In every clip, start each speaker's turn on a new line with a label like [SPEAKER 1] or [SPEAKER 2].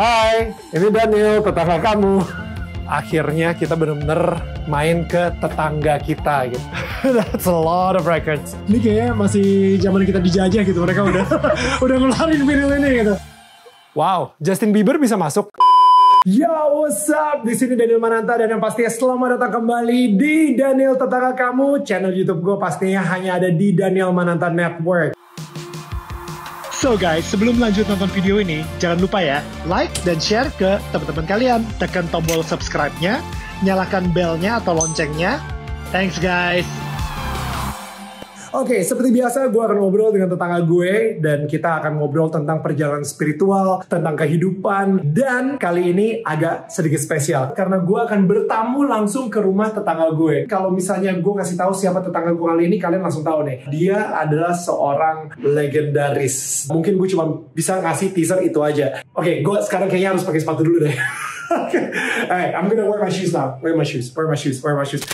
[SPEAKER 1] Hai, ini Daniel, tetangga kamu. Akhirnya kita bener-bener main ke tetangga kita gitu. That's a lot of records. Ini kayaknya masih zaman kita dijajah gitu. Mereka udah udah ngeluarin video ini gitu. Wow, Justin Bieber bisa masuk. Yo, what's up? Di sini Daniel Mananta dan yang pastinya selamat datang kembali di Daniel Tetangga Kamu. Channel YouTube gue pastinya hanya ada di Daniel Mananta Network. So guys, sebelum lanjut nonton video ini, jangan lupa ya, like dan share ke teman-teman kalian. Tekan tombol subscribe-nya, nyalakan belnya atau loncengnya. Thanks guys! Oke, okay, seperti biasa gue akan ngobrol dengan tetangga gue dan kita akan ngobrol tentang perjalanan spiritual, tentang kehidupan dan kali ini agak sedikit spesial karena gue akan bertamu langsung ke rumah tetangga gue. Kalau misalnya gue ngasih tahu siapa tetangga gue kali ini, kalian langsung tahu nih. Dia adalah seorang legendaris. Mungkin gue cuma bisa ngasih teaser itu aja. Oke, okay, gue sekarang kayaknya harus pakai sepatu dulu deh. okay. Alright, I'm gonna wear my shoes now. Wear my shoes. Wear my shoes. Wear my shoes.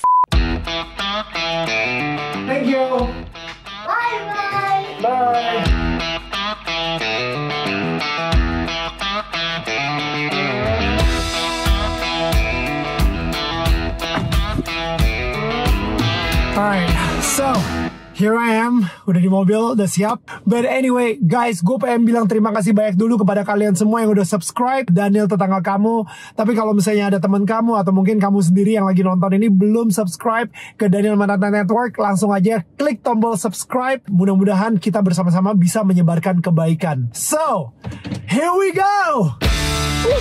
[SPEAKER 1] Here I am, udah di mobil, udah siap. But anyway, guys, gue pengen bilang terima kasih banyak dulu kepada kalian semua yang udah subscribe, Daniel tetangga kamu. Tapi kalau misalnya ada teman kamu atau mungkin kamu sendiri yang lagi nonton ini belum subscribe ke Daniel Manata Network, langsung aja klik tombol subscribe. Mudah-mudahan kita bersama-sama bisa menyebarkan kebaikan. So, here we go! Woo!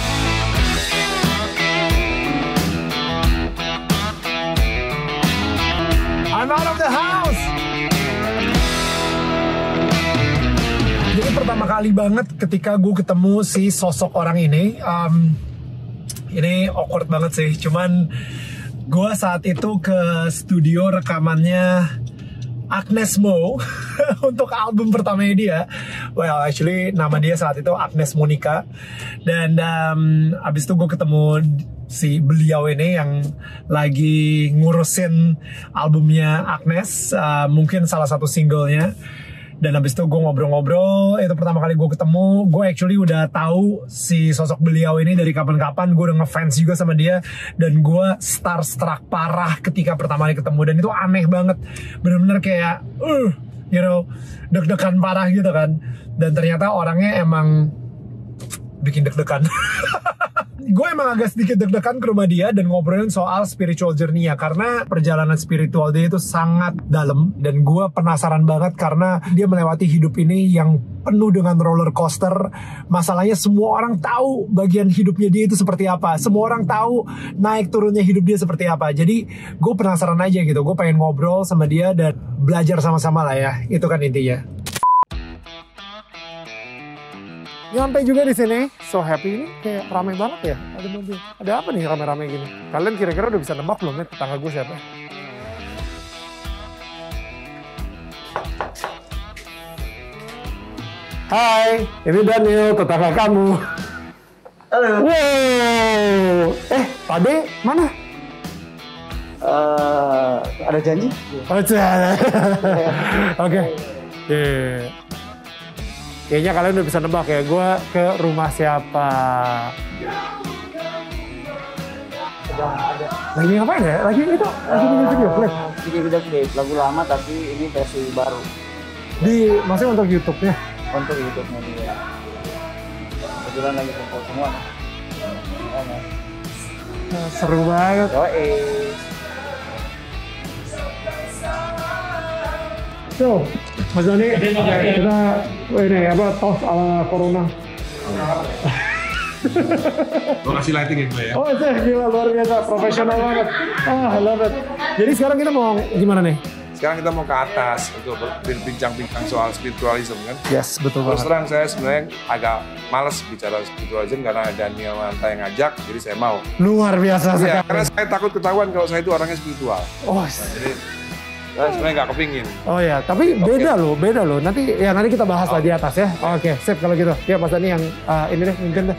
[SPEAKER 1] I'm out of the house! pertama kali banget ketika gue ketemu si sosok orang ini. Um, ini awkward banget sih. Cuman gue saat itu ke studio rekamannya Agnes Mo untuk album pertamanya dia. Well, actually nama dia saat itu Agnes Monica. Dan um, abis itu gue ketemu si beliau ini yang lagi ngurusin albumnya Agnes, uh, mungkin salah satu singlenya dan habis itu gue ngobrol-ngobrol itu pertama kali gue ketemu gue actually udah tahu si sosok beliau ini dari kapan-kapan gue udah ngefans juga sama dia dan gue starstruck parah ketika pertama kali ketemu dan itu aneh banget bener-bener kayak uh you know deg-degan parah gitu kan dan ternyata orangnya emang bikin deg-degan. gue emang agak sedikit deg-degan ke rumah dia dan ngobrolin soal spiritual journey ya karena perjalanan spiritual dia itu sangat dalam dan gue penasaran banget karena dia melewati hidup ini yang penuh dengan roller coaster. Masalahnya semua orang tahu bagian hidupnya dia itu seperti apa. Semua orang tahu naik turunnya hidup dia seperti apa. Jadi gue penasaran aja gitu. Gue pengen ngobrol sama dia dan belajar sama-sama lah ya. Itu kan intinya. Nyampe juga di sini. So happy ini kayak rame banget ya. Ada mobil. Ada apa nih rame-rame gini? Kalian kira-kira udah bisa nembak belum nih ya tetangga gue siapa? Ya? Hai, ini Daniel, tetangga kamu. Halo. Wow. Eh, Pade mana? Uh, ada janji? Oh, Oke. Okay. Yeah. Kayaknya kalian udah bisa nebak ya, gue ke rumah siapa. Lagi ngapain ya? Lagi itu, lagi bikin video klip. Eh, bikin video klip, lagu lama tapi ini versi baru. Di, maksudnya untuk YouTube-nya? Untuk YouTube-nya dia. Kebetulan lagi kumpul semua. Nah, seru banget. Yoi. So, Mas Doni, kita ini apa tos ala corona.
[SPEAKER 2] Lo kasih lighting ya gue ya. Oh, itu iya, gila
[SPEAKER 1] luar biasa, profesional banget. Ah, love it. Jadi sekarang kita mau gimana nih?
[SPEAKER 2] Sekarang kita mau ke atas untuk berbincang-bincang soal spiritualisme kan. Yes, betul Terus banget. Terus terang saya sebenarnya agak males bicara spiritualism karena Daniel Manta yang ngajak, jadi saya mau. Luar biasa ya, Karena saya takut ketahuan kalau saya itu orangnya spiritual. Oh, nah, jadi Nah, sebenarnya nggak kepingin.
[SPEAKER 1] Oh ya, tapi okay. beda loh, beda loh. Nanti ya nanti kita bahas oh. lah di atas ya. Oh, oke, okay, sip kalau gitu. Ya pas ini yang uh, ini deh, mungkin deh.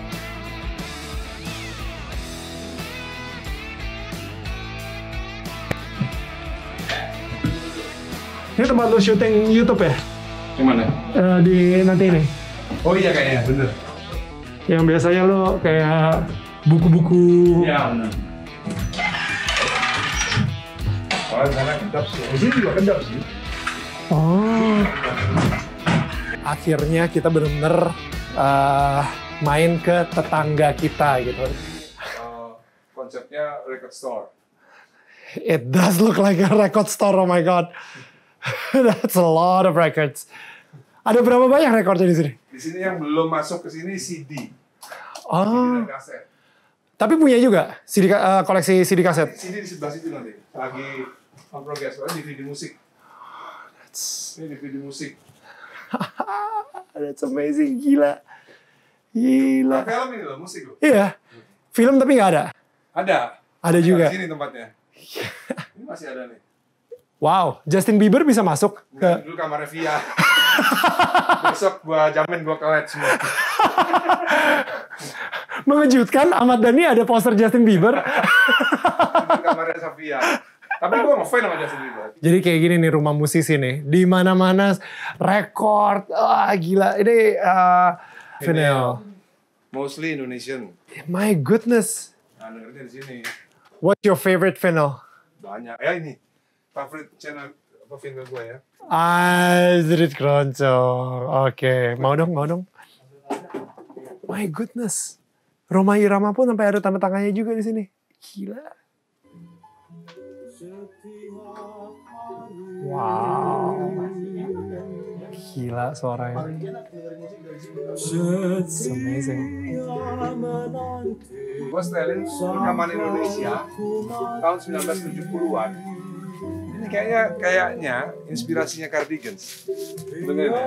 [SPEAKER 1] Ini tempat lo syuting YouTube ya? Yang mana? Uh, di nanti ini.
[SPEAKER 2] Oh iya kayaknya, bener.
[SPEAKER 1] Yang biasanya lo kayak buku-buku. Iya
[SPEAKER 2] bener sih
[SPEAKER 1] oh akhirnya kita benar-benar uh, eh, main ke tetangga kita gitu uh,
[SPEAKER 2] konsepnya record store
[SPEAKER 1] it does look like a record store oh my god that's a lot of records ada berapa banyak rekornya di sini?
[SPEAKER 2] Di sini yang belum masuk ke sini CD. Oh. Ah. CD kaset.
[SPEAKER 1] Tapi punya juga CD, uh, eh, koleksi CD kaset. CD di sebelah situ nanti. Lagi Comprogas, di DVD musik. Oh, that's... Ini DVD musik. that's amazing, gila.
[SPEAKER 2] Gila. Nah, film ini loh, musik loh.
[SPEAKER 1] Iya. Film tapi nggak ada.
[SPEAKER 2] Ada. Ada juga. Di sini tempatnya. ini masih ada nih.
[SPEAKER 1] Wow, Justin Bieber bisa masuk Nggak, ke dulu
[SPEAKER 2] kamar Via. Besok gua jamin gua kelet semua.
[SPEAKER 1] Mengejutkan Ahmad Dhani ada poster Justin Bieber.
[SPEAKER 2] kamarnya Sofia. Tapi gue ngefans sama Justin Bieber.
[SPEAKER 1] Jadi kayak gini nih rumah musisi nih. Di mana-mana rekor. Ah gila. Ini uh,
[SPEAKER 2] Mostly Indonesian.
[SPEAKER 1] My goodness.
[SPEAKER 2] Nah, dengerin dari sini.
[SPEAKER 1] What's your favorite vinyl?
[SPEAKER 2] Banyak. Ya ini. Favorite channel apa vinyl gue ya.
[SPEAKER 1] Azrid Kroncong. Oke. Okay. Mau dong, mau dong. My goodness. Roma Irama pun sampai ada tanda tangannya juga di sini. Gila. Wow. Gila suaranya. It's amazing.
[SPEAKER 2] Gue setelin rekaman Indonesia tahun 1970-an. Ini kayaknya kayaknya inspirasinya Cardigans. Bener ya.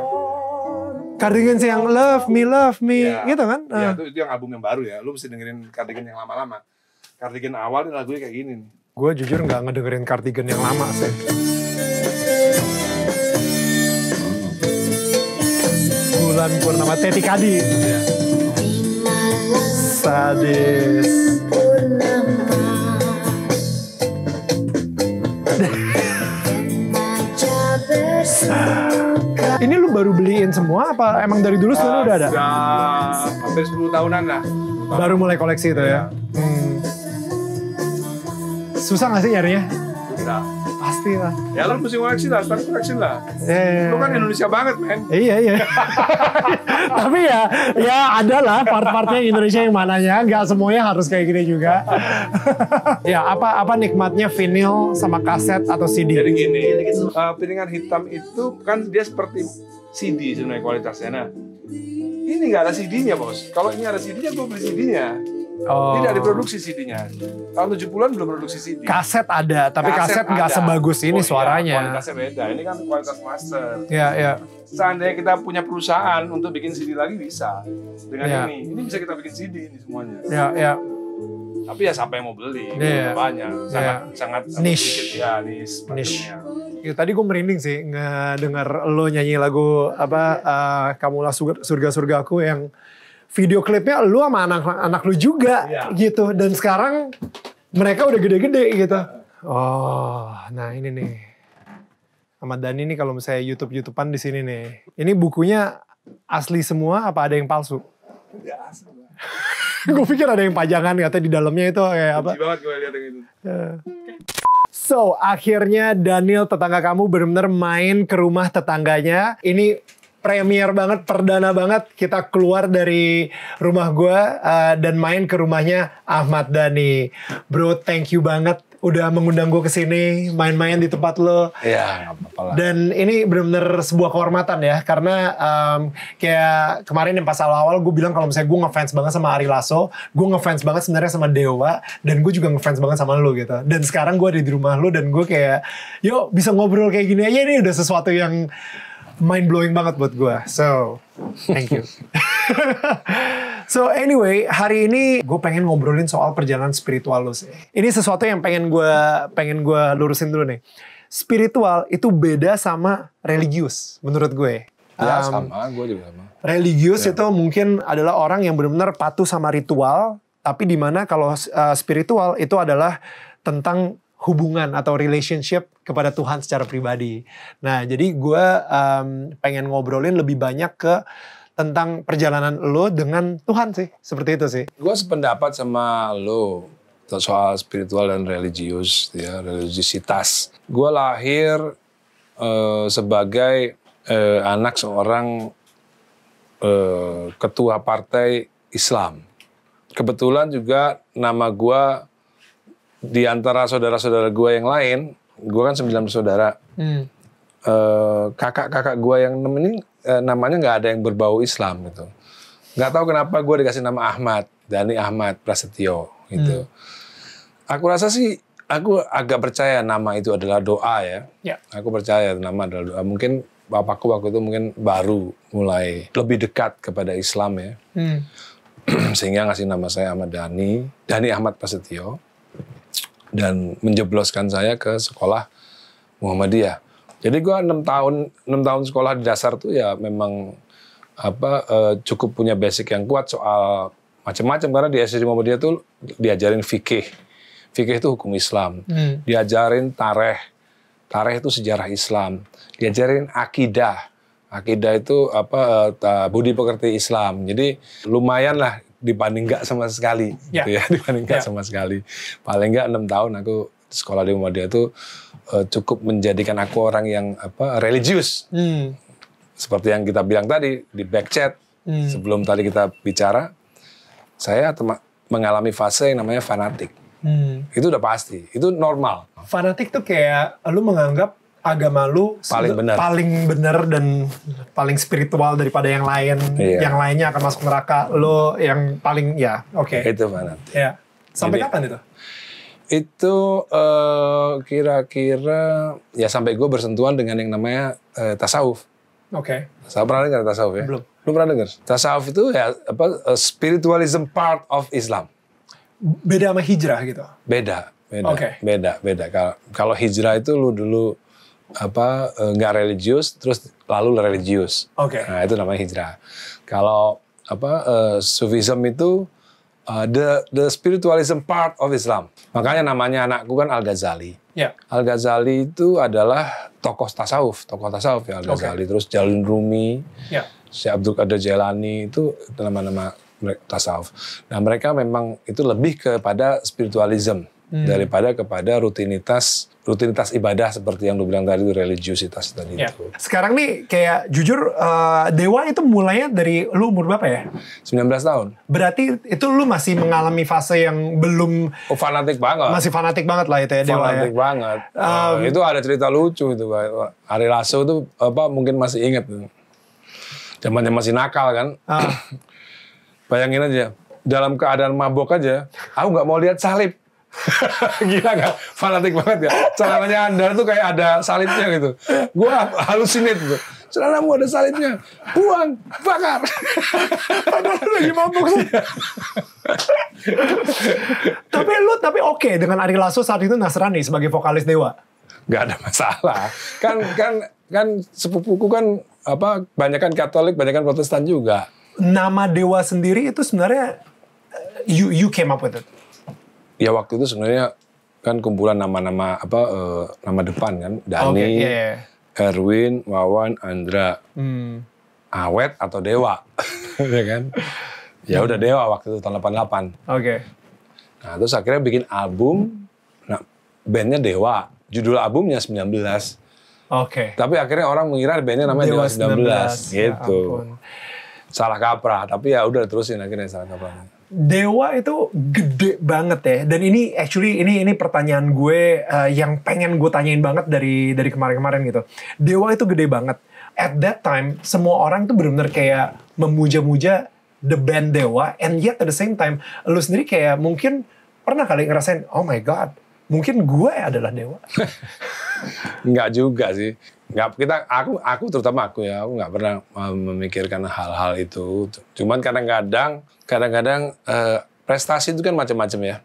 [SPEAKER 2] Cardigans yang
[SPEAKER 1] Love Me Love Me ya, gitu kan? Iya, uh. itu,
[SPEAKER 2] itu yang album yang baru ya. Lu mesti dengerin Cardigan yang lama-lama. Cardigan awal ini lagunya kayak gini
[SPEAKER 1] Gue jujur gak ngedengerin Cardigan yang lama sih. bulan purnama Teti Kadi. Sadis. Ini lu baru beliin semua apa emang dari dulu sebenarnya udah ada? Sudah hampir 10 tahunan lah. 10 tahun. Baru mulai koleksi itu ya. ya. Hmm. Susah gak sih nyarinya? Susah Pasti lah. Ya lo mesti koleksi lah, tapi koleksi lah. Eh. Lo kan Indonesia banget men. Iya iya. Tapi ya ya ada lah part-partnya Indonesia yang mananya. Gak semuanya harus kayak gini juga. ya apa apa nikmatnya vinyl sama kaset atau CD? Jadi gini,
[SPEAKER 2] uh, piringan hitam itu kan dia seperti CD sebenarnya kualitasnya. Nah, ini gak ada CD-nya bos. Kalau ini ada CD-nya, gue beli CD-nya. Oh. Tidak diproduksi CD-nya. Tahun 70-an belum produksi CD. Kaset
[SPEAKER 1] ada, tapi kaset, kaset nggak sebagus ini oh, iya, suaranya. Iya, kualitasnya beda.
[SPEAKER 2] Ini kan kualitas master. Iya, iya. Seandainya kita punya perusahaan untuk bikin CD lagi bisa. Dengan yeah. ini. Ini bisa kita bikin CD ini semuanya. Iya, iya. Tapi ya siapa yang mau beli? Yeah. Iya. Banyak. Sangat yeah. sangat niche. Sedikit, ya, niche. niche.
[SPEAKER 1] Ya, tadi gue merinding sih ngedenger lo nyanyi lagu apa uh, Kamulah Surga Surgaku yang video klipnya lu sama anak-anak lu juga yeah. gitu dan sekarang mereka udah gede-gede gitu. Iya. Oh, nah ini nih. Ahmad Dhani nih kalau misalnya YouTube YouTubean di sini nih. Ini bukunya asli semua apa ada yang palsu? Ya, gue pikir ada yang pajangan katanya di dalamnya itu kayak apa? banget gue lihat yang itu. Ya. So, akhirnya Daniel tetangga kamu benar-benar main ke rumah tetangganya. Ini premier banget, perdana banget kita keluar dari rumah gue uh, dan main ke rumahnya Ahmad Dani. Bro, thank you banget udah mengundang gue ke sini main-main di tempat lo. Iya, Dan ini benar-benar sebuah kehormatan ya karena um, kayak kemarin yang pas awal-awal gue bilang kalau misalnya gue ngefans banget sama Ari Lasso, gue ngefans banget sebenarnya sama Dewa dan gue juga ngefans banget sama lo gitu. Dan sekarang gue ada di rumah lo dan gue kayak, yuk bisa ngobrol kayak gini aja ini udah sesuatu yang mind blowing banget buat gue. So, thank you. so anyway, hari ini gue pengen ngobrolin soal perjalanan spiritual lo sih. Ini sesuatu yang pengen gue pengen gue lurusin dulu nih. Spiritual itu beda sama religius menurut gue. Ya um,
[SPEAKER 2] sama, gue juga sama.
[SPEAKER 1] Religius ya. itu mungkin adalah orang yang benar-benar patuh sama ritual, tapi dimana kalau uh, spiritual itu adalah tentang hubungan atau relationship kepada Tuhan secara pribadi. Nah, jadi gue um, pengen ngobrolin lebih banyak ke tentang perjalanan lo dengan Tuhan sih, seperti itu sih.
[SPEAKER 2] Gue sependapat sama lo soal spiritual dan religius, ya religiusitas. Gue lahir uh, sebagai uh, anak seorang uh, ketua partai Islam. Kebetulan juga nama gue di antara saudara-saudara gue yang lain gue kan sembilan bersaudara. Hmm. Uh, kakak-kakak gue yang nemenin uh, namanya nggak ada yang berbau Islam gitu. Nggak tahu kenapa gue dikasih nama Ahmad, Dani Ahmad Prasetyo gitu. Hmm. Aku rasa sih aku agak percaya nama itu adalah doa ya. ya. Aku percaya nama adalah doa. Mungkin bapakku waktu itu mungkin baru mulai lebih dekat kepada Islam ya. Hmm. Sehingga ngasih nama saya Ahmad Dani, Dani Ahmad Prasetyo dan menjebloskan saya ke sekolah Muhammadiyah. Jadi gue enam tahun enam tahun sekolah di dasar tuh ya memang apa eh, cukup punya basic yang kuat soal macam-macam karena di SD Muhammadiyah tuh diajarin fikih. Fikih itu hukum Islam. Hmm. Diajarin tareh. Tareh itu sejarah Islam. Diajarin akidah. Akidah itu apa eh, budi pekerti Islam. Jadi lumayan lah dibanding nggak sama sekali yeah. gitu ya, ya dibanding nggak yeah. sama sekali paling nggak enam tahun aku sekolah di Muhammadiyah itu uh, cukup menjadikan aku orang yang apa religius mm. seperti yang kita bilang tadi di back chat mm. sebelum tadi kita bicara saya mengalami fase yang namanya fanatik mm. itu udah pasti itu normal
[SPEAKER 1] fanatik tuh kayak lu menganggap agama lu paling benar paling benar dan paling spiritual daripada yang lain iya. yang lainnya akan masuk neraka lu yang paling ya oke okay. itu mana ya
[SPEAKER 2] sampai Jadi, kapan itu itu eh, kira-kira uh, ya sampai gue bersentuhan dengan yang namanya uh, tasawuf oke okay. saya pernah dengar tasawuf ya belum belum pernah dengar tasawuf itu ya apa eh, spiritualism part of Islam
[SPEAKER 1] beda sama hijrah gitu
[SPEAKER 2] beda beda okay. beda beda kalau kalau hijrah itu lu dulu apa eh, nggak religius terus lalu religius. Oke. Okay. Nah itu namanya hijrah. Kalau apa uh, sufism itu uh, the the spiritualism part of Islam. Makanya namanya anakku kan Al Ghazali. Yeah. Al Ghazali itu adalah tokoh tasawuf, tokoh tasawuf ya Al Ghazali. Okay. Terus Jalun Rumi, yeah. Syekh Abdul Qadir Jailani itu nama-nama tasawuf. Nah mereka memang itu lebih kepada spiritualism hmm. daripada kepada rutinitas rutinitas ibadah seperti yang lu bilang tadi religiusitas tadi
[SPEAKER 1] ya. itu. Sekarang nih kayak jujur uh, dewa itu mulainya dari lu umur berapa ya? 19 tahun. Berarti itu lu masih mengalami fase yang belum oh,
[SPEAKER 2] fanatik banget.
[SPEAKER 1] Masih fanatik banget lah itu ya dewa ya. Fanatik ya. banget. Um, uh, itu
[SPEAKER 2] ada cerita lucu itu Ari Lasso itu apa mungkin masih inget zaman yang masih nakal kan. Uh. Bayangin aja dalam keadaan mabok aja, aku nggak mau lihat salib Gila gak? Fanatik banget ya. Celananya Anda tuh kayak ada salibnya gitu. Gue halusinit gitu. Celanamu ada salibnya. Buang, bakar. Padahal lagi mabuk iya.
[SPEAKER 1] tapi lu tapi oke okay dengan Ari Lasso saat itu Nasrani sebagai vokalis Dewa. Gak ada masalah. Kan kan kan sepupuku
[SPEAKER 2] kan apa banyakkan Katolik, banyakkan Protestan juga.
[SPEAKER 1] Nama Dewa sendiri itu sebenarnya eh, you you came up with it
[SPEAKER 2] ya waktu itu sebenarnya kan kumpulan nama-nama apa uh, nama depan kan Dani, okay, yeah, yeah. Erwin, Wawan, Andra, hmm. Awet atau Dewa, ya kan? Ya udah Dewa waktu itu tahun 88. Oke. Okay. Nah terus akhirnya bikin album, nah bandnya Dewa, judul albumnya 19. Oke. Okay. Tapi akhirnya orang mengira bandnya namanya Dewa, Dewa 19, 19. Ya gitu. Ya Salah kaprah, tapi ya udah terusin akhirnya salah kaprah.
[SPEAKER 1] Dewa itu gede banget ya. Dan ini actually ini ini pertanyaan gue uh, yang pengen gue tanyain banget dari dari kemarin-kemarin gitu. Dewa itu gede banget. At that time semua orang tuh benar-benar kayak memuja-muja the band Dewa and yet at the same time lu sendiri kayak mungkin pernah kali ngerasain oh my god, mungkin gue adalah Dewa.
[SPEAKER 2] Enggak juga sih nggak kita aku aku terutama aku ya aku nggak pernah eh, memikirkan hal-hal itu cuman kadang-kadang kadang-kadang eh, prestasi itu kan macam-macam ya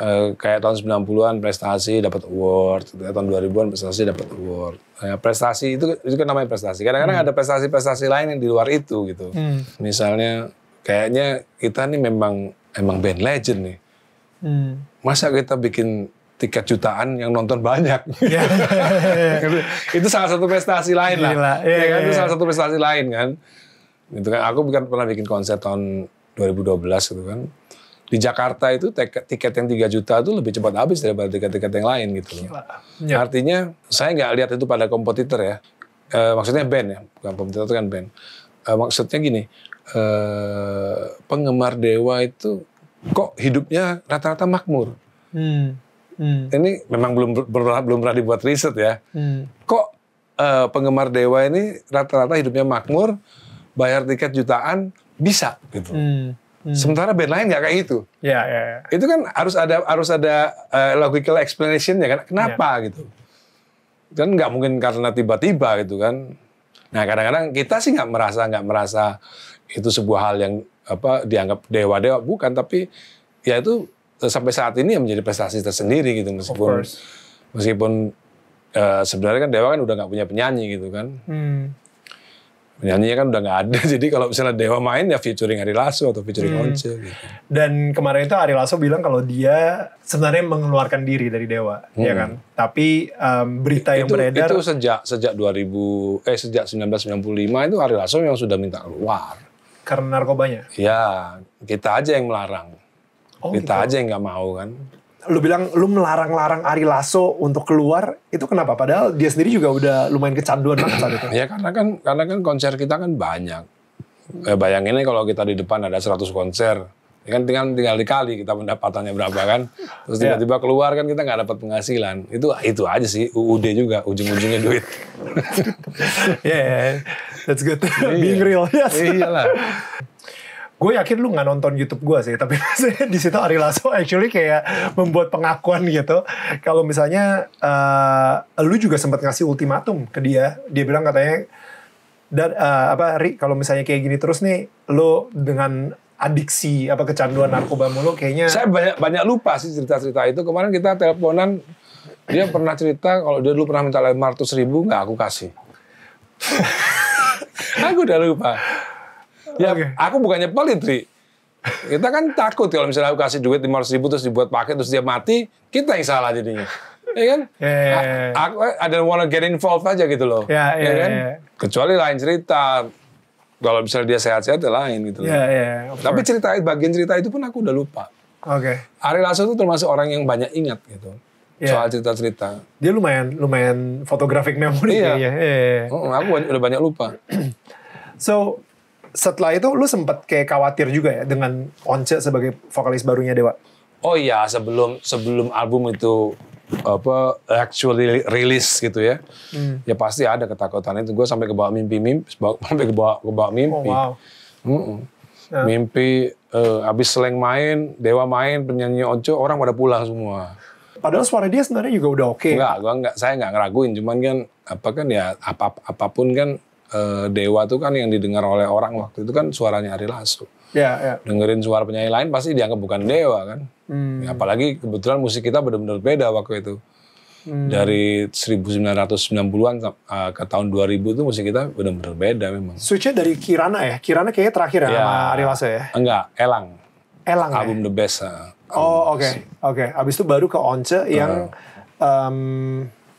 [SPEAKER 2] eh, kayak tahun 90-an prestasi dapat award gitu, tahun 2000-an prestasi dapat award eh, prestasi itu itu kan namanya prestasi kadang-kadang hmm. ada prestasi-prestasi lain yang di luar itu gitu hmm. misalnya kayaknya kita nih memang emang band legend nih
[SPEAKER 3] hmm.
[SPEAKER 2] masa kita bikin tiket jutaan yang nonton banyak. Yeah. Gitu. itu salah satu prestasi lain Gila. lah. Yeah, ya kan? Yeah. Itu iya. salah satu prestasi lain kan. Itu kan aku bukan pernah bikin konser tahun 2012 gitu kan. Di Jakarta itu tiket, yang 3 juta itu lebih cepat habis daripada tiket-tiket yang lain gitu loh. Yeah. Artinya saya nggak lihat itu pada kompetitor ya. E, maksudnya band ya, bukan kompetitor itu kan band. E, maksudnya gini, e, penggemar Dewa itu kok hidupnya rata-rata makmur.
[SPEAKER 3] Hmm Hmm.
[SPEAKER 2] Ini memang belum belum pernah dibuat riset ya. Hmm. Kok uh, penggemar Dewa ini rata-rata hidupnya makmur, bayar tiket jutaan bisa gitu. Hmm. Hmm. Sementara band lain nggak kayak gitu. Ya, ya, ya. Itu kan harus ada harus ada uh, logical explanationnya kan. Kenapa ya. gitu? Kan nggak mungkin karena tiba-tiba gitu kan. Nah kadang-kadang kita sih nggak merasa nggak merasa itu sebuah hal yang apa dianggap dewa-dewa bukan tapi ya itu Eh, sampai saat ini yang menjadi prestasi tersendiri gitu meskipun meskipun uh, sebenarnya kan Dewa kan udah nggak punya penyanyi gitu kan. Hmm. Penyanyinya kan udah nggak ada, jadi kalau misalnya Dewa main ya featuring Ari Lasso atau featuring hmm. Once. Gitu.
[SPEAKER 1] Dan kemarin itu Ari Lasso bilang kalau dia sebenarnya mengeluarkan diri dari Dewa, ya hmm. ya kan.
[SPEAKER 2] Tapi um, berita yang beredar itu sejak sejak 2000 eh sejak 1995 itu Ari Lasso yang sudah minta keluar.
[SPEAKER 1] Karena narkobanya?
[SPEAKER 2] Ya, kita aja yang melarang. Oh, gitu. aja yang nggak mau kan.
[SPEAKER 1] Lu bilang lu melarang-larang Ari Lasso untuk keluar, itu kenapa? Padahal dia sendiri juga udah lumayan kecanduan banget saat itu.
[SPEAKER 2] Ya karena kan karena kan konser kita kan banyak. Eh, bayangin kalau kita di depan ada 100 konser, ya kan tinggal tinggal dikali kita pendapatannya berapa kan terus ya. tiba-tiba keluar kan kita nggak dapat penghasilan itu itu aja sih UUD juga ujung-ujungnya duit yeah
[SPEAKER 1] that's good iya. being real yes iyalah gue yakin lu nggak nonton YouTube gue sih tapi di situ Ari Lasso actually kayak membuat pengakuan gitu kalau misalnya uh, lu juga sempat ngasih ultimatum ke dia dia bilang katanya dan uh, eh, apa Ari kalau misalnya kayak gini terus nih lu dengan adiksi apa
[SPEAKER 2] kecanduan narkoba mulu kayaknya saya banyak banyak lupa sih cerita-cerita itu kemarin kita teleponan dia pernah cerita kalau dia dulu pernah minta lima ratus ribu nggak aku kasih aku udah lupa Ya, okay. aku bukannya pelit, Ri. Kita kan takut kalau misalnya aku kasih duit 500 ribu terus dibuat paket terus dia mati, kita yang salah jadinya. Iya kan? Yeah, yeah, yeah. Ya. Aku ada wanna get involved aja gitu loh. Yeah, yeah, ya, kan? Yeah, yeah. Kecuali lain cerita. Kalau misalnya dia sehat-sehat ya lain gitu loh. Yeah, yeah, ya, Tapi cerita bagian cerita itu pun aku udah lupa. Oke. Okay. Ari Lasso itu termasuk orang yang banyak ingat gitu yeah. soal cerita-cerita. Dia
[SPEAKER 1] lumayan lumayan photographic memori iya. kayaknya. Yeah.
[SPEAKER 2] Oh, aku udah banyak lupa.
[SPEAKER 1] so setelah itu lu sempat kayak khawatir juga ya dengan Once sebagai vokalis barunya Dewa?
[SPEAKER 2] Oh iya, sebelum sebelum album itu apa actually rilis gitu ya. Hmm. Ya pasti ada ketakutan itu. Gue sampai ke bawah mimpi-mimpi, sampai ke bawah ke bawah mimpi. Oh, wow. Mm -mm. Ya. Mimpi uh, abis seleng main, Dewa main, penyanyi Onco orang pada pulang semua. Padahal
[SPEAKER 1] suara dia sebenarnya
[SPEAKER 2] juga udah oke. Okay. Enggak, gua enggak, saya enggak ngeraguin, cuman kan apa kan ya apa apapun kan uh, Dewa tuh kan yang didengar oleh orang waktu itu kan suaranya Ari Lasso. Ya, ya. Dengerin suara penyanyi lain pasti dianggap bukan Dewa kan. Hmm. Ya, apalagi kebetulan musik kita benar-benar beda waktu itu. Hmm. Dari 1990-an uh, eh, ke tahun 2000 itu musik kita benar-benar beda memang.
[SPEAKER 1] Switchnya dari Kirana ya? Kirana kayaknya terakhir ya, ya sama Ari Lasso ya?
[SPEAKER 2] Enggak, Elang. Elang ya? Album ya? The Best. Eh,
[SPEAKER 1] oh oke, oke. Okay. Abis itu baru ke Once yang uh. um,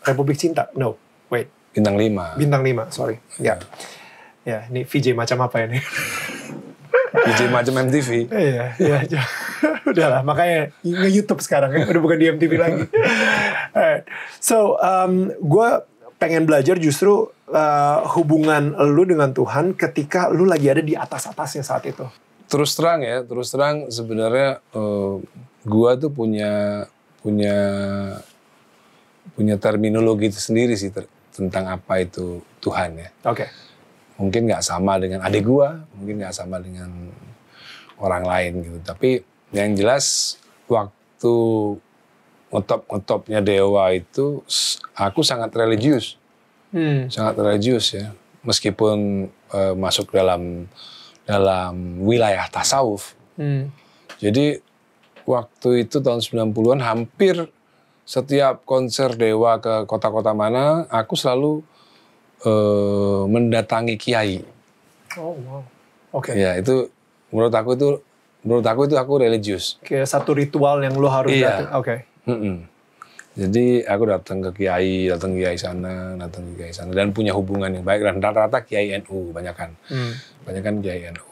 [SPEAKER 1] Republik Cinta. No, wait.
[SPEAKER 2] Bintang 5.
[SPEAKER 1] Bintang 5, sorry. Ya. Iya. Ya, ini VJ macam apa ini?
[SPEAKER 2] VJ macam MTV.
[SPEAKER 1] Iya, iya. iya. Udahlah, makanya nge-YouTube sekarang ya, udah bukan di MTV lagi. Alright. So, um, gue pengen belajar justru uh, hubungan lu dengan Tuhan ketika lu lagi ada di atas-atasnya saat itu.
[SPEAKER 2] Terus terang ya, terus terang sebenarnya uh, gue tuh punya punya punya terminologi itu sendiri sih ter, tentang apa itu Tuhan ya. Oke. Okay. Mungkin nggak sama dengan adik gua, mungkin nggak sama dengan orang lain gitu. Tapi yang jelas waktu ngetop-ngetopnya Dewa itu aku sangat religius.
[SPEAKER 3] Hmm. Sangat
[SPEAKER 2] religius ya. Meskipun uh, masuk dalam dalam wilayah tasawuf. Hmm. Jadi waktu itu tahun 90-an hampir setiap konser Dewa ke kota-kota mana, aku selalu uh, mendatangi kiai.
[SPEAKER 1] Oh wow. Oke. Okay. Ya
[SPEAKER 2] itu menurut aku itu menurut aku itu aku religius.
[SPEAKER 1] Kayak satu ritual yang lo harus iya. datang. Oke. Okay.
[SPEAKER 2] Mm Jadi aku datang ke kiai, datang ke kiai sana, datang ke kiai sana dan punya hubungan yang baik dan rata-rata kiai NU banyakkan, Hmm. banyakkan kiai NU.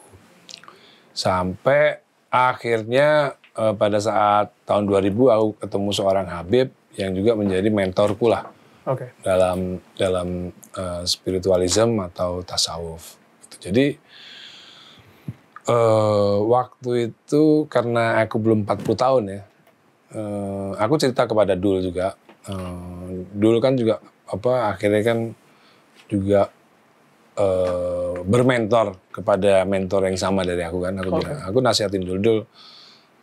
[SPEAKER 2] Sampai akhirnya uh, pada saat tahun 2000 aku ketemu seorang Habib yang juga menjadi mentorku lah okay. dalam dalam uh, spiritualism atau tasawuf. Gitu. Jadi uh, waktu itu karena aku belum 40 tahun ya, uh, aku cerita kepada Dul juga. Uh, Dul kan juga apa akhirnya kan juga uh, bermentor kepada mentor yang sama dari aku kan. Aku okay. bilang, aku nasihatin Dul Dul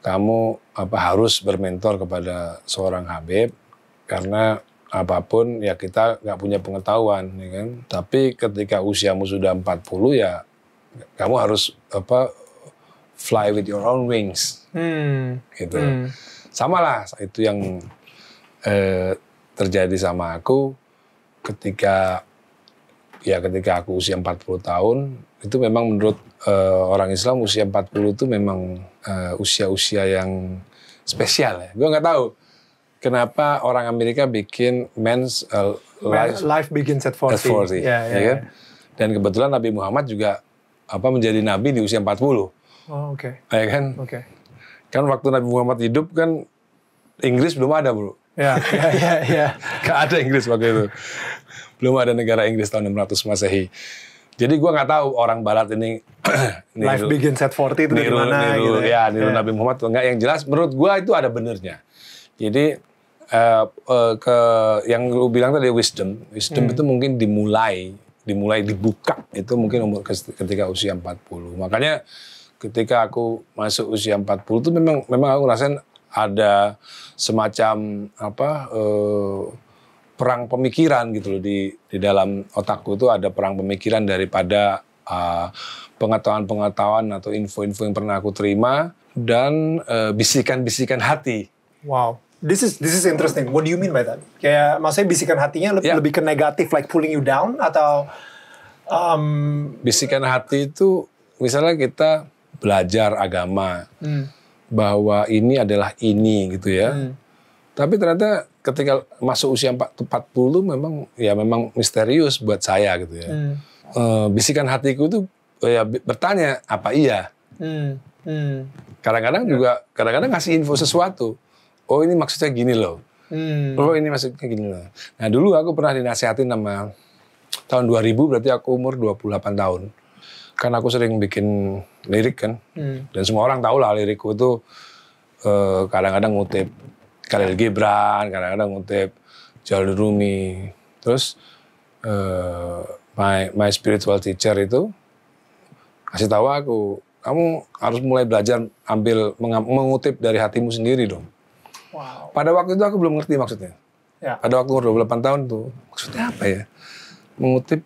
[SPEAKER 2] kamu apa harus bermentor kepada seorang Habib karena apapun ya kita nggak punya pengetahuan ya kan tapi ketika usiamu sudah 40 ya kamu harus apa fly with your own wings
[SPEAKER 3] hmm.
[SPEAKER 2] gitu hmm. sama lah itu yang eh, terjadi sama aku ketika ya ketika aku usia 40 tahun itu memang menurut uh, orang Islam usia 40 itu memang eh, usia-usia uh, yang spesial ya. Gue nggak tahu kenapa orang Amerika bikin men's uh, life, life begins at 40. At 40 yeah, ya kan? Yeah. Dan kebetulan Nabi Muhammad juga apa menjadi nabi di usia 40. Oh,
[SPEAKER 3] oke. Okay. Ya kan? Oke. Okay.
[SPEAKER 2] Kan waktu Nabi Muhammad hidup kan Inggris belum ada, Bro.
[SPEAKER 3] Ya, ya, ya.
[SPEAKER 2] ya. Gak ada Inggris waktu itu. Belum ada negara Inggris tahun 600 Masehi. Jadi gue nggak tahu orang Barat ini niru, Life begins
[SPEAKER 1] set 40 itu niru, dari mana niru, gitu ya. ya niru yeah. Nabi
[SPEAKER 2] Muhammad enggak. Yang jelas menurut gue itu ada benernya. Jadi uh, uh, ke yang lu bilang tadi wisdom, wisdom hmm. itu mungkin dimulai, dimulai dibuka itu mungkin umur ketika usia 40. Makanya ketika aku masuk usia 40 itu memang memang aku ngerasain ada semacam apa uh, perang pemikiran gitu loh di di dalam otakku itu ada perang pemikiran daripada ah, pengetahuan-pengetahuan uh, atau info-info yang pernah aku terima dan eh, bisikan-bisikan uh, hati.
[SPEAKER 1] Wow. This is this is interesting. What do you mean by that? Kayak maksudnya bisikan hatinya lebih, yeah. lebih ke negatif like pulling you down atau
[SPEAKER 2] um, bisikan hati itu misalnya kita belajar agama hmm. bahwa ini adalah ini gitu ya. Hmm. Tapi ternyata ketika masuk usia 40 memang ya memang misterius buat saya gitu ya. Hmm. E, bisikan hatiku itu eh, ya bertanya apa iya.
[SPEAKER 3] Hmm. Hmm.
[SPEAKER 2] Kadang-kadang hmm. juga kadang-kadang ngasih info sesuatu. Oh ini maksudnya gini loh.
[SPEAKER 3] Hmm. Oh
[SPEAKER 2] ini maksudnya gini loh. Nah dulu aku pernah dinasehatin nama tahun 2000 berarti aku umur 28 tahun. Kan aku sering bikin lirik kan. Hmm. Dan semua orang tahu lah lirikku tuh eh, kadang-kadang ngutip Khalil Gibran, kadang-kadang ngutip Jalil Rumi. Terus uh, my my spiritual teacher itu kasih tahu aku, kamu harus mulai belajar ambil mengutip dari hatimu sendiri dong. Wow. Pada waktu itu aku belum ngerti maksudnya. Ya. Pada waktu umur 28 tahun tuh maksudnya apa ya? Mengutip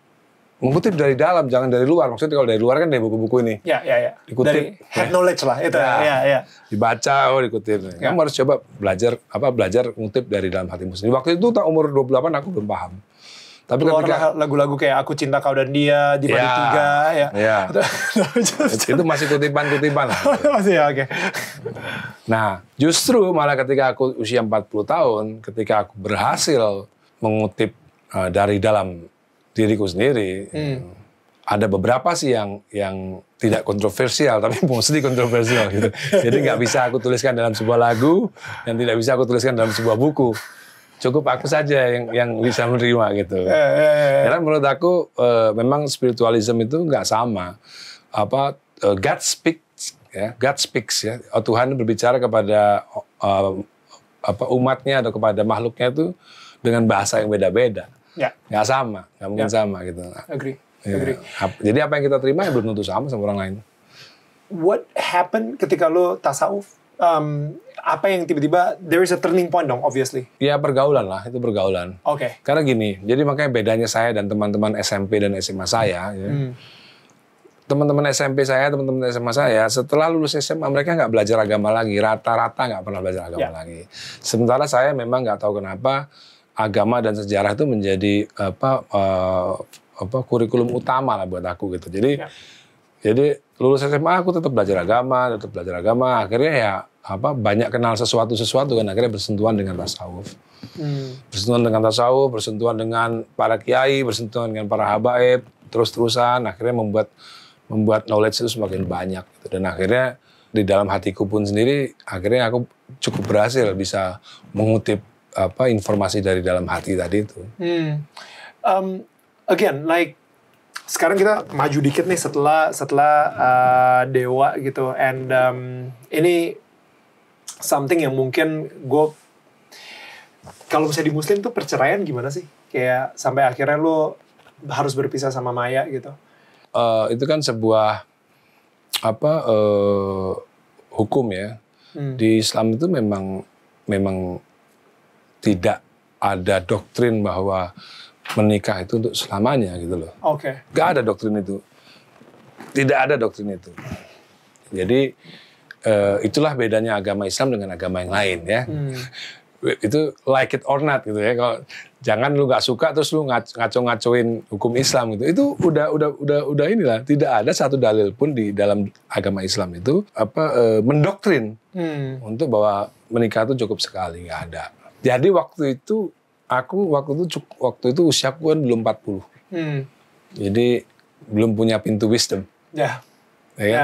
[SPEAKER 2] mengutip dari dalam jangan dari luar maksudnya kalau dari luar kan dari buku-buku ini ya ya ya dikutip dari ya. head knowledge lah itu ya ya, ya. dibaca oh dikutip ya. kamu harus coba belajar apa belajar mengutip dari dalam hatimu sendiri waktu itu tak umur 28 aku belum paham tapi ketika lagu-lagu kayak aku cinta kau dan dia di ya, tiga ya, ya. itu, itu masih kutipan-kutipan masih ya oke okay. nah justru malah ketika aku usia 40 tahun ketika aku berhasil mengutip eh, dari dalam diriku sendiri. Hmm. Ada beberapa sih yang yang tidak kontroversial, tapi mostly kontroversial gitu. Jadi nggak bisa aku tuliskan dalam sebuah lagu dan tidak bisa aku tuliskan dalam sebuah buku. Cukup aku saja yang yang bisa menerima gitu. Eh, eh,
[SPEAKER 1] eh, Karena
[SPEAKER 2] menurut aku e, memang spiritualisme itu nggak sama. Apa e, God speaks ya, God speaks ya. Oh, Tuhan berbicara kepada e, apa umatnya atau kepada makhluknya itu dengan bahasa yang beda-beda. Ya. Nggak sama, nggak mungkin ya. sama gitu. Agree. Ya. Agree. Jadi apa yang kita terima ya belum tentu sama sama orang lain.
[SPEAKER 1] What happened ketika lo tasawuf? Um, apa yang
[SPEAKER 2] tiba-tiba there is a turning point
[SPEAKER 1] dong obviously.
[SPEAKER 2] Ya pergaulan lah, itu pergaulan. Oke. Okay. Karena gini, jadi makanya bedanya saya dan teman-teman SMP dan SMA saya ya. hmm. ya. teman-teman SMP saya, teman-teman SMA saya, setelah lulus SMA mereka nggak belajar agama lagi, rata-rata nggak pernah belajar agama yeah. lagi. Sementara saya memang nggak tahu kenapa agama dan sejarah itu menjadi apa uh, apa kurikulum utama lah buat aku gitu. Jadi ya. jadi lulus SMA aku tetap belajar agama, tetap belajar agama. Akhirnya ya apa banyak kenal sesuatu sesuatu kan akhirnya bersentuhan dengan tasawuf. Hmm. Bersentuhan dengan tasawuf, bersentuhan dengan para kiai, bersentuhan dengan para habaib, terus-terusan akhirnya membuat membuat knowledge itu semakin banyak gitu. dan akhirnya di dalam hatiku pun sendiri akhirnya aku cukup berhasil bisa mengutip apa informasi dari dalam hati tadi itu.
[SPEAKER 1] Hmm. Um, again, like sekarang kita maju dikit nih setelah setelah uh, dewa gitu and um, ini something yang mungkin gue kalau misalnya di muslim tuh perceraian gimana sih kayak sampai akhirnya lo harus berpisah sama Maya gitu
[SPEAKER 2] uh, itu kan sebuah apa uh, hukum ya hmm. di Islam itu memang memang tidak ada doktrin bahwa menikah itu untuk selamanya gitu loh. Oke. Okay. Gak ada doktrin itu. Tidak ada doktrin itu. Jadi uh, itulah bedanya agama Islam dengan agama yang lain ya. Hmm. itu like it or not gitu ya. Kalau jangan lu gak suka terus lu ngaco-ngacoin hukum Islam gitu. Itu udah udah udah udah inilah. Tidak ada satu dalil pun di dalam agama Islam itu apa uh, mendoktrin hmm. untuk bahwa menikah itu cukup sekali nggak ada. Jadi waktu itu aku waktu itu cukup, waktu itu usiaku kan belum 40. Hmm. Jadi belum punya pintu wisdom. Ya. Ya. Kan? ya.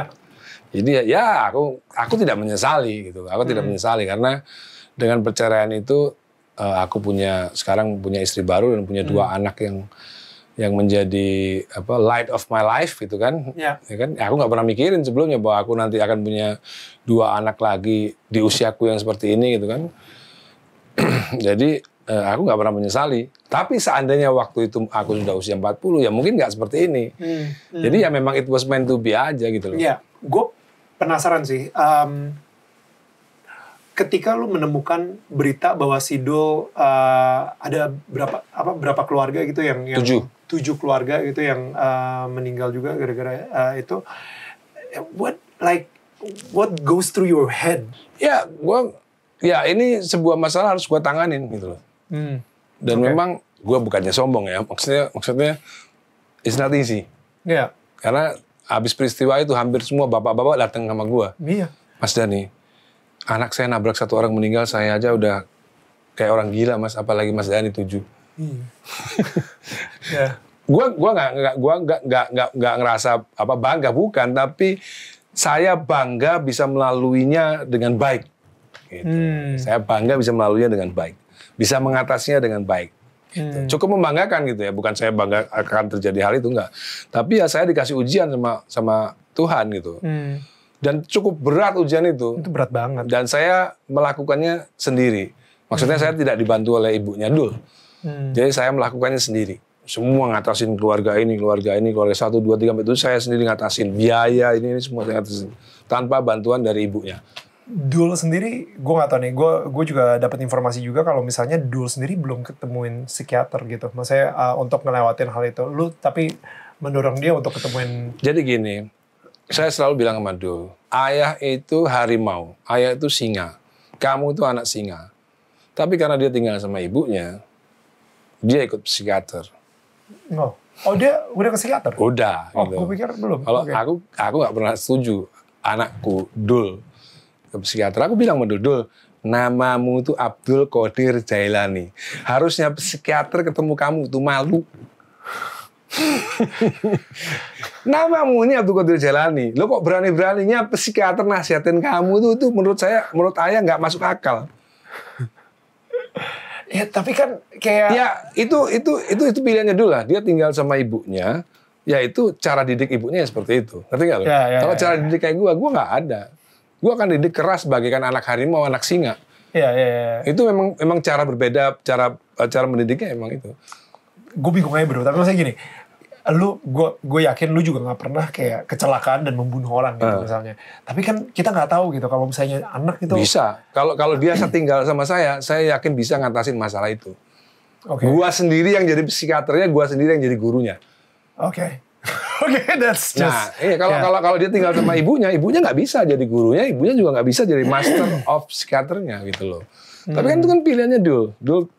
[SPEAKER 2] Jadi ya, ya aku aku tidak menyesali gitu. Aku hmm. tidak menyesali karena dengan perceraian itu eh, aku punya sekarang punya istri baru dan punya hmm. dua anak yang yang menjadi apa light of my life gitu kan ya, ya kan aku nggak pernah mikirin sebelumnya bahwa aku nanti akan punya dua anak lagi di usiaku yang seperti ini gitu kan Jadi eh, aku nggak pernah menyesali. Tapi seandainya waktu itu aku sudah usia 40 ya mungkin nggak seperti ini.
[SPEAKER 1] Hmm, hmm. Jadi ya
[SPEAKER 2] memang it was meant to be aja gitu loh. Iya,
[SPEAKER 1] gue penasaran sih. Um, ketika lu menemukan berita bahwa Sido uh, eh, ada berapa apa berapa keluarga gitu yang, yang tujuh tujuh keluarga gitu yang uh, meninggal
[SPEAKER 2] juga gara-gara uh, itu what like what goes through your head? Ya, yeah, gue ya ini sebuah masalah harus gue tanganin gitu loh. Hmm. Dan okay. memang gue bukannya sombong ya, maksudnya maksudnya it's not easy. Iya. Yeah. Karena habis peristiwa itu hampir semua bapak-bapak datang sama gue. Iya. Mas Dani, anak saya nabrak satu orang meninggal, saya aja udah kayak orang gila mas, apalagi Mas Dani tujuh. Iya. yeah. Gue gua nggak nggak gua nggak nggak nggak ngerasa apa bangga bukan, tapi saya bangga bisa melaluinya dengan baik.
[SPEAKER 3] Gitu. Hmm. Saya
[SPEAKER 2] bangga bisa melaluinya dengan baik, bisa mengatasinya dengan baik.
[SPEAKER 3] Gitu. Hmm. Cukup
[SPEAKER 2] membanggakan gitu ya, bukan saya bangga akan terjadi hal itu enggak. Tapi ya saya dikasih ujian sama sama Tuhan gitu. Hmm. Dan cukup berat ujian itu. Itu berat banget. Dan saya melakukannya sendiri. Maksudnya hmm. saya tidak dibantu oleh ibunya dul. Hmm. Jadi saya melakukannya sendiri semua ngatasin keluarga ini, keluarga ini, keluarga satu, dua, tiga, itu saya sendiri ngatasin biaya ini, ini semua saya ngatasin tanpa bantuan dari ibunya.
[SPEAKER 1] Dul sendiri, gue gak tau nih, gue gue juga dapat informasi juga kalau misalnya Dul sendiri belum ketemuin psikiater gitu, maksudnya uh, untuk ngelewatin hal itu, lu tapi mendorong dia untuk
[SPEAKER 2] ketemuin. Jadi gini, saya selalu bilang sama Dul, ayah itu harimau, ayah itu singa, kamu itu anak singa, tapi karena dia tinggal sama ibunya, dia ikut psikiater. Oh, oh dia udah ke psikiater? Udah. Oh, gitu. gue pikir belum. Kalau okay. aku aku gak pernah setuju anakku Dul ke psikiater. Aku bilang mendudul, namamu itu Abdul Qadir Jailani. Harusnya psikiater ketemu kamu tuh malu. namamu ini Abdul Qadir Jailani. Lo kok berani-beraninya psikiater nasihatin kamu tuh itu menurut saya menurut ayah nggak masuk akal. Ya tapi kan kayak ya itu itu itu itu pilihannya dulu lah. Dia tinggal sama ibunya, ya itu cara didik ibunya seperti itu. Ngerti gak lo? Ya, ya, Kalau ya, cara ya. didik kayak gue, gue nggak ada gue akan didik keras bagaikan anak harimau, anak singa.
[SPEAKER 1] Iya, iya, iya.
[SPEAKER 2] Itu memang memang cara berbeda, cara eh, cara mendidiknya emang itu.
[SPEAKER 1] Gue bingung aja bro, tapi maksudnya gini, lu gue gue yakin lu juga nggak pernah kayak kecelakaan dan membunuh orang gitu uh. misalnya tapi kan kita nggak tahu gitu kalau misalnya
[SPEAKER 2] anak itu bisa kalau kalau dia tinggal sama saya saya yakin bisa ngatasin masalah itu okay. gua sendiri yang jadi psikiaternya gua sendiri yang jadi gurunya oke okay. Oke, okay, that's nah, just. Nah, iya, kalau yeah. kalau kalau dia tinggal sama ibunya, ibunya nggak bisa jadi gurunya, ibunya juga nggak bisa jadi master of scatternya gitu loh. Hmm. Tapi kan itu hmm. kan pilihannya Dul. Dul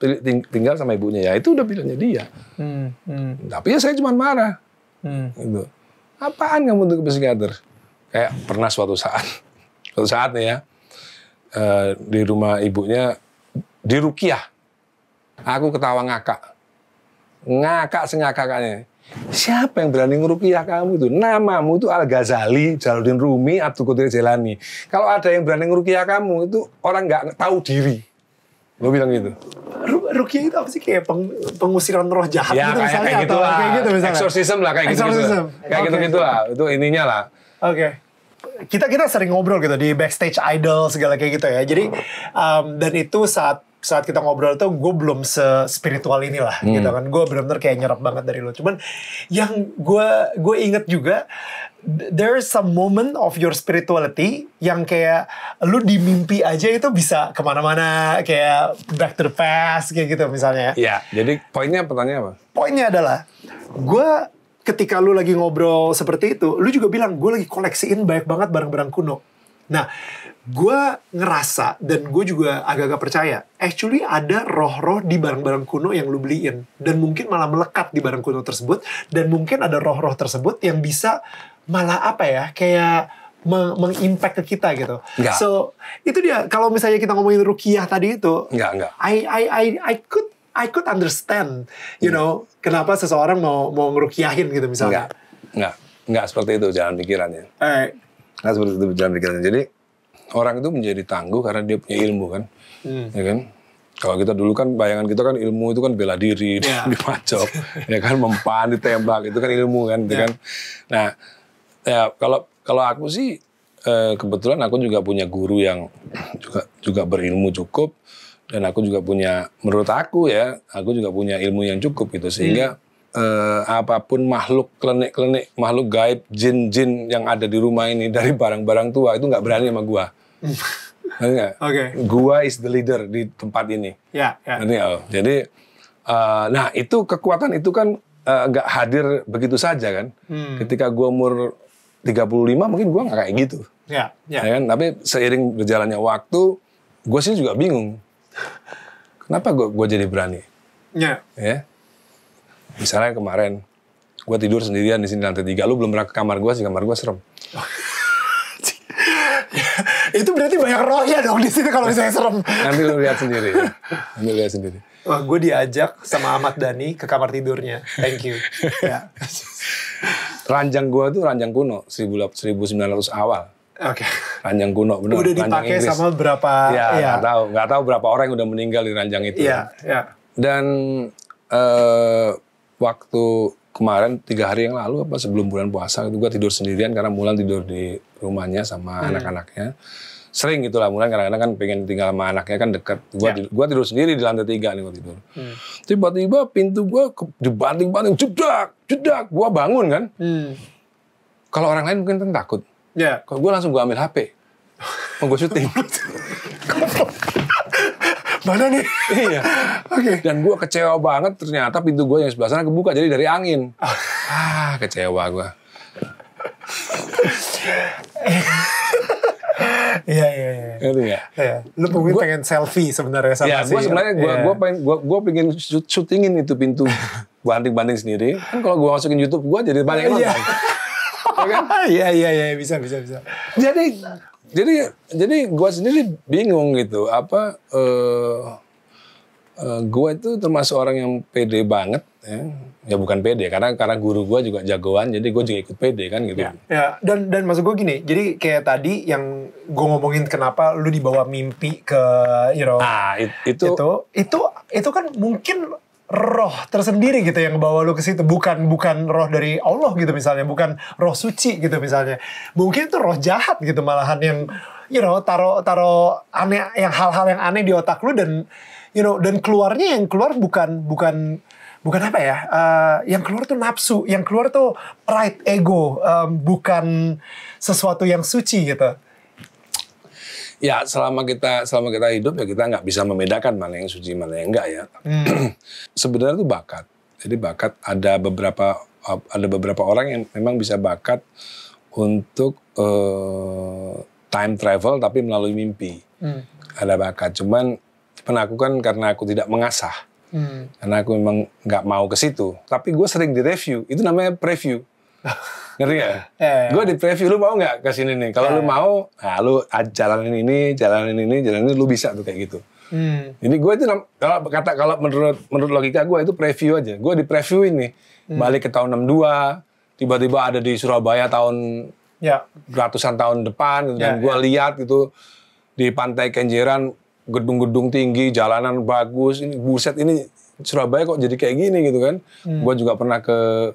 [SPEAKER 2] tinggal sama ibunya ya, itu udah pilihannya dia. Hmm. Hmm. Tapi ya saya cuma marah. Hmm. Gitu. Apaan kamu untuk psikiater? Kayak pernah suatu saat, suatu saat nih ya, eh, di rumah ibunya di Rukiah. Aku ketawa ngakak. Ngakak sengakakannya. Siapa yang berani ngerukiah kamu itu? Namamu itu Al-Ghazali, Jaludin Rumi, Abdul Qadir Jelani. Kalau ada yang berani ngerukiah kamu itu orang nggak tahu diri. Lo bilang gitu.
[SPEAKER 1] Rukiah itu apa sih kayak peng, pengusiran roh jahat ya, gitu misalnya kayak gitu lah. kayak gitu misalnya. Exorcism lah kayak Exorcism. gitu. Exorcism. Kayak gitu-gitu lah. Itu ininya lah. Oke. Okay kita kita sering ngobrol gitu di backstage idol segala kayak gitu ya. Jadi um, dan itu saat saat kita ngobrol tuh gue belum se-spiritual inilah hmm. gitu kan. Gue bener-bener kayak nyerap banget dari lo. Cuman yang gue gue inget juga there is some moment of your spirituality yang kayak lu di mimpi aja itu bisa kemana-mana kayak back to the past kayak gitu misalnya.
[SPEAKER 2] Ya. Iya. Jadi poinnya pertanyaan apa?
[SPEAKER 1] Poinnya adalah gue ketika lu lagi ngobrol seperti itu, lu juga bilang gue lagi koleksiin banyak banget barang-barang kuno. Nah, gue ngerasa dan gue juga agak-agak percaya actually ada roh-roh di barang-barang kuno yang lu beliin dan mungkin malah melekat di barang kuno tersebut dan mungkin ada roh-roh tersebut yang bisa malah apa ya kayak mengimpact ke kita gitu. Enggak. So itu dia kalau misalnya kita ngomongin rukiah tadi itu, enggak enggak. I I I I could I could understand, you hmm. know, kenapa seseorang mau mau ngerukiahin gitu misalnya.
[SPEAKER 2] Enggak. Enggak. Enggak seperti itu jalan pikirannya. Alright. Enggak seperti itu jalan pikirannya. Jadi orang itu menjadi tangguh karena dia punya ilmu kan, hmm. ya kan. Kalau kita dulu kan bayangan kita kan ilmu itu kan bela diri, yeah. dipacok, ya kan mempan, ditembak itu kan ilmu kan, gitu yeah. kan. Nah, ya kalau kalau aku sih eh, kebetulan aku juga punya guru yang juga juga berilmu cukup dan aku juga punya menurut aku ya aku juga punya ilmu yang cukup gitu sehingga hmm. eh, apapun makhluk klenik-klenik makhluk gaib jin-jin yang ada di rumah ini dari barang-barang tua itu nggak berani sama gua Oke. Okay. Gua is the leader di tempat ini. Ya. Yeah, ya. yeah. Jadi, uh, nah itu kekuatan itu kan eh, nggak uh, hadir begitu saja kan. Hmm. Ketika gua umur 35 mungkin gua nggak kayak gitu.
[SPEAKER 3] Ya. Yeah, Ya
[SPEAKER 2] kan. Tapi seiring berjalannya waktu, gue sih juga bingung. Kenapa gue gua jadi berani? Ya. Ya. Misalnya kemarin gue tidur sendirian di sini lantai tiga, lu belum pernah ke kamar gue sih kamar gue serem. Oh.
[SPEAKER 1] itu berarti banyak rohnya dong di situ kalau misalnya serem. Nanti
[SPEAKER 2] lu lihat sendiri. Ya. Nanti lihat sendiri. Wah, gue diajak
[SPEAKER 1] sama Ahmad Dhani ke kamar tidurnya. Thank you. ya.
[SPEAKER 2] ranjang gue tuh ranjang kuno 1900 awal. Oke. Okay. Ranjang kuno benar. Udah dipakai sama
[SPEAKER 1] berapa? Ya, ya. Gak tahu,
[SPEAKER 2] nggak tahu berapa orang yang udah meninggal di ranjang itu. Iya, iya. Dan uh, waktu kemarin tiga hari yang lalu apa sebelum bulan puasa itu gue tidur sendirian karena Mulan tidur di rumahnya sama hmm. anak-anaknya sering gitulah lah Mulan kadang-kadang kan pengen tinggal sama anaknya kan dekat gue yeah. gua tidur sendiri di lantai tiga nih gue tidur hmm. tiba-tiba pintu gue dibanting-banting jedak jedak gue bangun kan hmm. kalau orang lain mungkin kan takut yeah. kalau gue langsung gue ambil HP mau oh, gue syuting mana nih? iya. Oke. Okay. Dan gue kecewa banget ternyata pintu gue yang sebelah sana kebuka jadi dari angin. ah, ah kecewa gue. Iya iya iya.
[SPEAKER 1] Itu ya. Iya. Lu mungkin gua, pengen selfie sebenarnya sama ya, si. Gua sebenarnya gua, yeah. gua
[SPEAKER 2] pengen gua gua pengen syutingin itu pintu banting-banting sendiri. Kan kalau gua masukin YouTube gua jadi banyak iya. nonton. Iya, kan? iya iya iya bisa bisa bisa. Jadi jadi jadi gue sendiri bingung gitu apa uh, eh, uh, eh, gue itu termasuk orang yang pede banget ya ya bukan pede karena karena guru gue juga jagoan jadi gue juga ikut pede kan gitu ya,
[SPEAKER 1] ya. dan dan maksud gue gini jadi kayak tadi yang gue ngomongin kenapa lu dibawa mimpi ke you know, nah, it, itu itu itu itu kan mungkin roh tersendiri gitu yang bawa lu ke situ bukan bukan roh dari Allah gitu misalnya bukan roh suci gitu misalnya mungkin itu roh jahat gitu malahan yang you know taro taro aneh yang hal-hal yang aneh di otak lu dan you know dan keluarnya yang keluar bukan bukan bukan apa ya uh, yang keluar tuh nafsu yang keluar tuh pride ego um, bukan sesuatu yang suci gitu
[SPEAKER 2] ya selama kita selama kita hidup ya kita nggak bisa membedakan mana yang suci mana yang enggak ya. Hmm. Sebenarnya itu bakat. Jadi bakat ada beberapa ada beberapa orang yang memang bisa bakat untuk uh, time travel tapi melalui mimpi. Hmm. Ada bakat. Cuman penaku kan karena aku tidak mengasah. Hmm. Karena aku memang nggak mau ke situ. Tapi gue sering di review. Itu namanya preview. Ngerti gak? Yeah. Ya, gue ya. di preview lu mau nggak ke sini nih? Kalau yeah. lu ya. mau, nah lu jalanin ini, jalanin ini, jalanin ini, lu bisa tuh kayak gitu. Hmm. Jadi gue itu kalau kata kalau menurut menurut logika gue itu preview aja. Gue di preview ini hmm. balik ke tahun 62, tiba-tiba ada di Surabaya tahun ya. ratusan tahun depan dan gue ya. lihat itu di pantai Kenjeran gedung-gedung tinggi, jalanan bagus, ini buset ini Surabaya kok jadi kayak gini gitu kan. Hmm. Gue juga pernah ke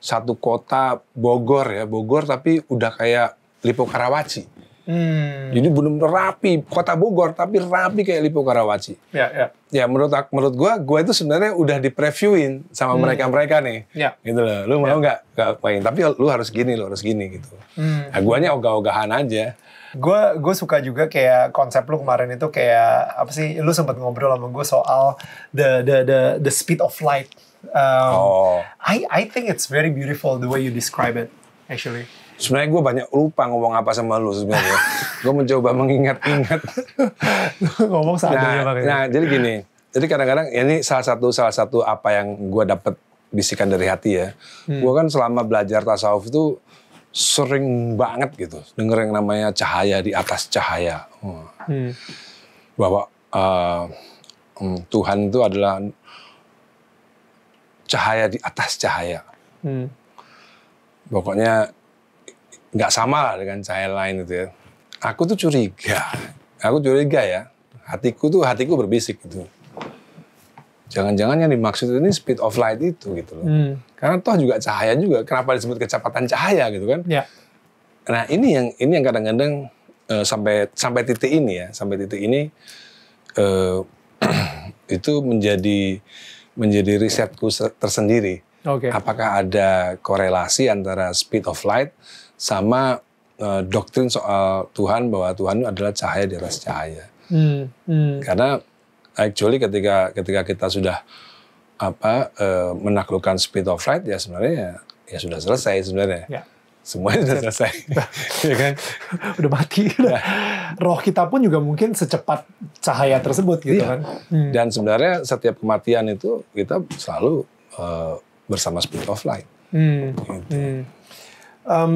[SPEAKER 2] satu kota Bogor ya Bogor tapi udah kayak Lipo Karawaci.
[SPEAKER 3] Hmm.
[SPEAKER 2] Jadi belum rapi kota Bogor tapi rapi kayak Lipo Karawaci. Ya, ya. Ya menurut menurut gue gue itu sebenarnya udah di previewin sama hmm. mereka-mereka nih. Ya. Gitu loh. Lu mau ya. nggak ya. main? Tapi lu harus gini, lu harus gini gitu. Hmm. Nah, guanya ogah-ogahan aja.
[SPEAKER 1] Gue gue suka juga kayak konsep lu kemarin itu kayak apa sih? Lu sempat ngobrol sama gue soal the the the the speed of light Um, oh. I I think it's very beautiful the way you describe it actually.
[SPEAKER 2] Sebenarnya gue banyak lupa ngomong apa sama lu sebenarnya. gue mencoba mengingat-ingat.
[SPEAKER 1] ngomong seadanya nah, Nah, jadi gini.
[SPEAKER 2] Jadi kadang-kadang ya ini salah satu salah satu apa yang gue dapat bisikan dari hati ya. Hmm. Gue kan selama belajar tasawuf itu sering banget gitu denger yang namanya cahaya di atas cahaya. Oh. Hmm. Bahwa uh, Tuhan itu adalah cahaya di atas cahaya. Hmm. Pokoknya nggak sama lah dengan cahaya lain itu ya. Aku tuh curiga, aku curiga ya. Hatiku tuh hatiku berbisik gitu. Jangan-jangan yang dimaksud ini speed of light itu gitu loh. Hmm. Karena toh juga cahaya juga. Kenapa disebut kecepatan cahaya gitu kan? Ya. Nah ini yang ini yang kadang-kadang uh, sampai sampai titik ini ya, sampai titik ini uh, itu menjadi menjadi risetku tersendiri. Okay. Apakah ada korelasi antara speed of light sama uh, doktrin soal Tuhan bahwa Tuhan adalah cahaya di atas cahaya?
[SPEAKER 3] Hmm, hmm.
[SPEAKER 2] Karena actually ketika ketika kita sudah apa uh, menaklukkan speed of light ya sebenarnya ya, ya sudah selesai sebenarnya. Yeah semuanya sudah selesai. ya kan?
[SPEAKER 1] Udah mati. Udah. Ya. Roh kita pun juga mungkin secepat cahaya tersebut gitu iya. kan. Hmm. Dan
[SPEAKER 2] sebenarnya setiap kematian itu kita selalu uh, bersama spirit of life.
[SPEAKER 1] Hmm. Gitu. Hmm. Um,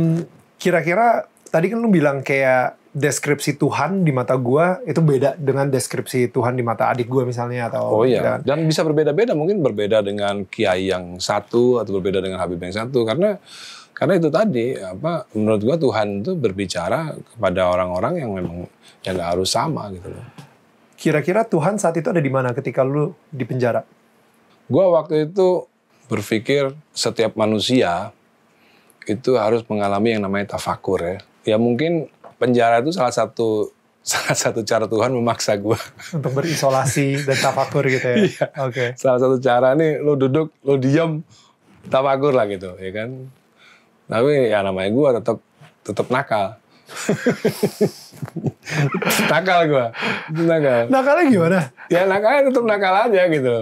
[SPEAKER 1] kira-kira tadi kan lu bilang kayak deskripsi Tuhan di mata gue itu beda dengan deskripsi Tuhan di mata adik gue misalnya atau Oh iya. Gitu kan?
[SPEAKER 2] Dan bisa berbeda-beda mungkin berbeda dengan kiai yang satu atau berbeda dengan habib yang satu karena karena itu tadi apa menurut gua Tuhan itu berbicara kepada orang-orang yang memang yang gak harus sama gitu loh.
[SPEAKER 1] Kira-kira Tuhan saat itu ada di mana ketika lu di penjara?
[SPEAKER 2] Gua waktu itu berpikir setiap manusia itu harus mengalami yang namanya tafakur ya. Ya mungkin penjara itu salah satu salah satu cara Tuhan memaksa gua untuk berisolasi dan tafakur gitu ya. Iya. Oke. Okay. Salah satu cara nih lu duduk, lu diem, tafakur lah gitu, ya kan tapi ya namanya gue tetap tetap nakal nakal gue nakal
[SPEAKER 1] nakalnya gimana
[SPEAKER 2] ya nakalnya tetap nakal aja gitu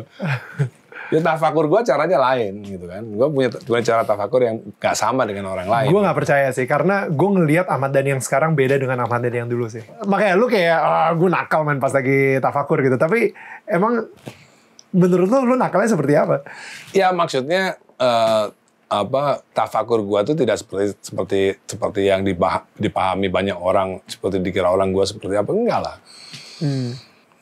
[SPEAKER 2] ya tafakur gue caranya lain gitu kan gue punya gua cara tafakur yang gak sama dengan orang lain gue
[SPEAKER 1] nggak percaya sih karena gue ngelihat Ahmad Dhani yang sekarang beda dengan Ahmad Dhani yang dulu sih makanya lu kayak oh, ah, gue nakal main pas lagi tafakur gitu tapi emang menurut lu lu nakalnya seperti apa
[SPEAKER 2] ya maksudnya uh, apa tafakur gua tuh tidak seperti seperti seperti yang dipahami banyak orang seperti dikira orang gua seperti apa enggak lah hmm.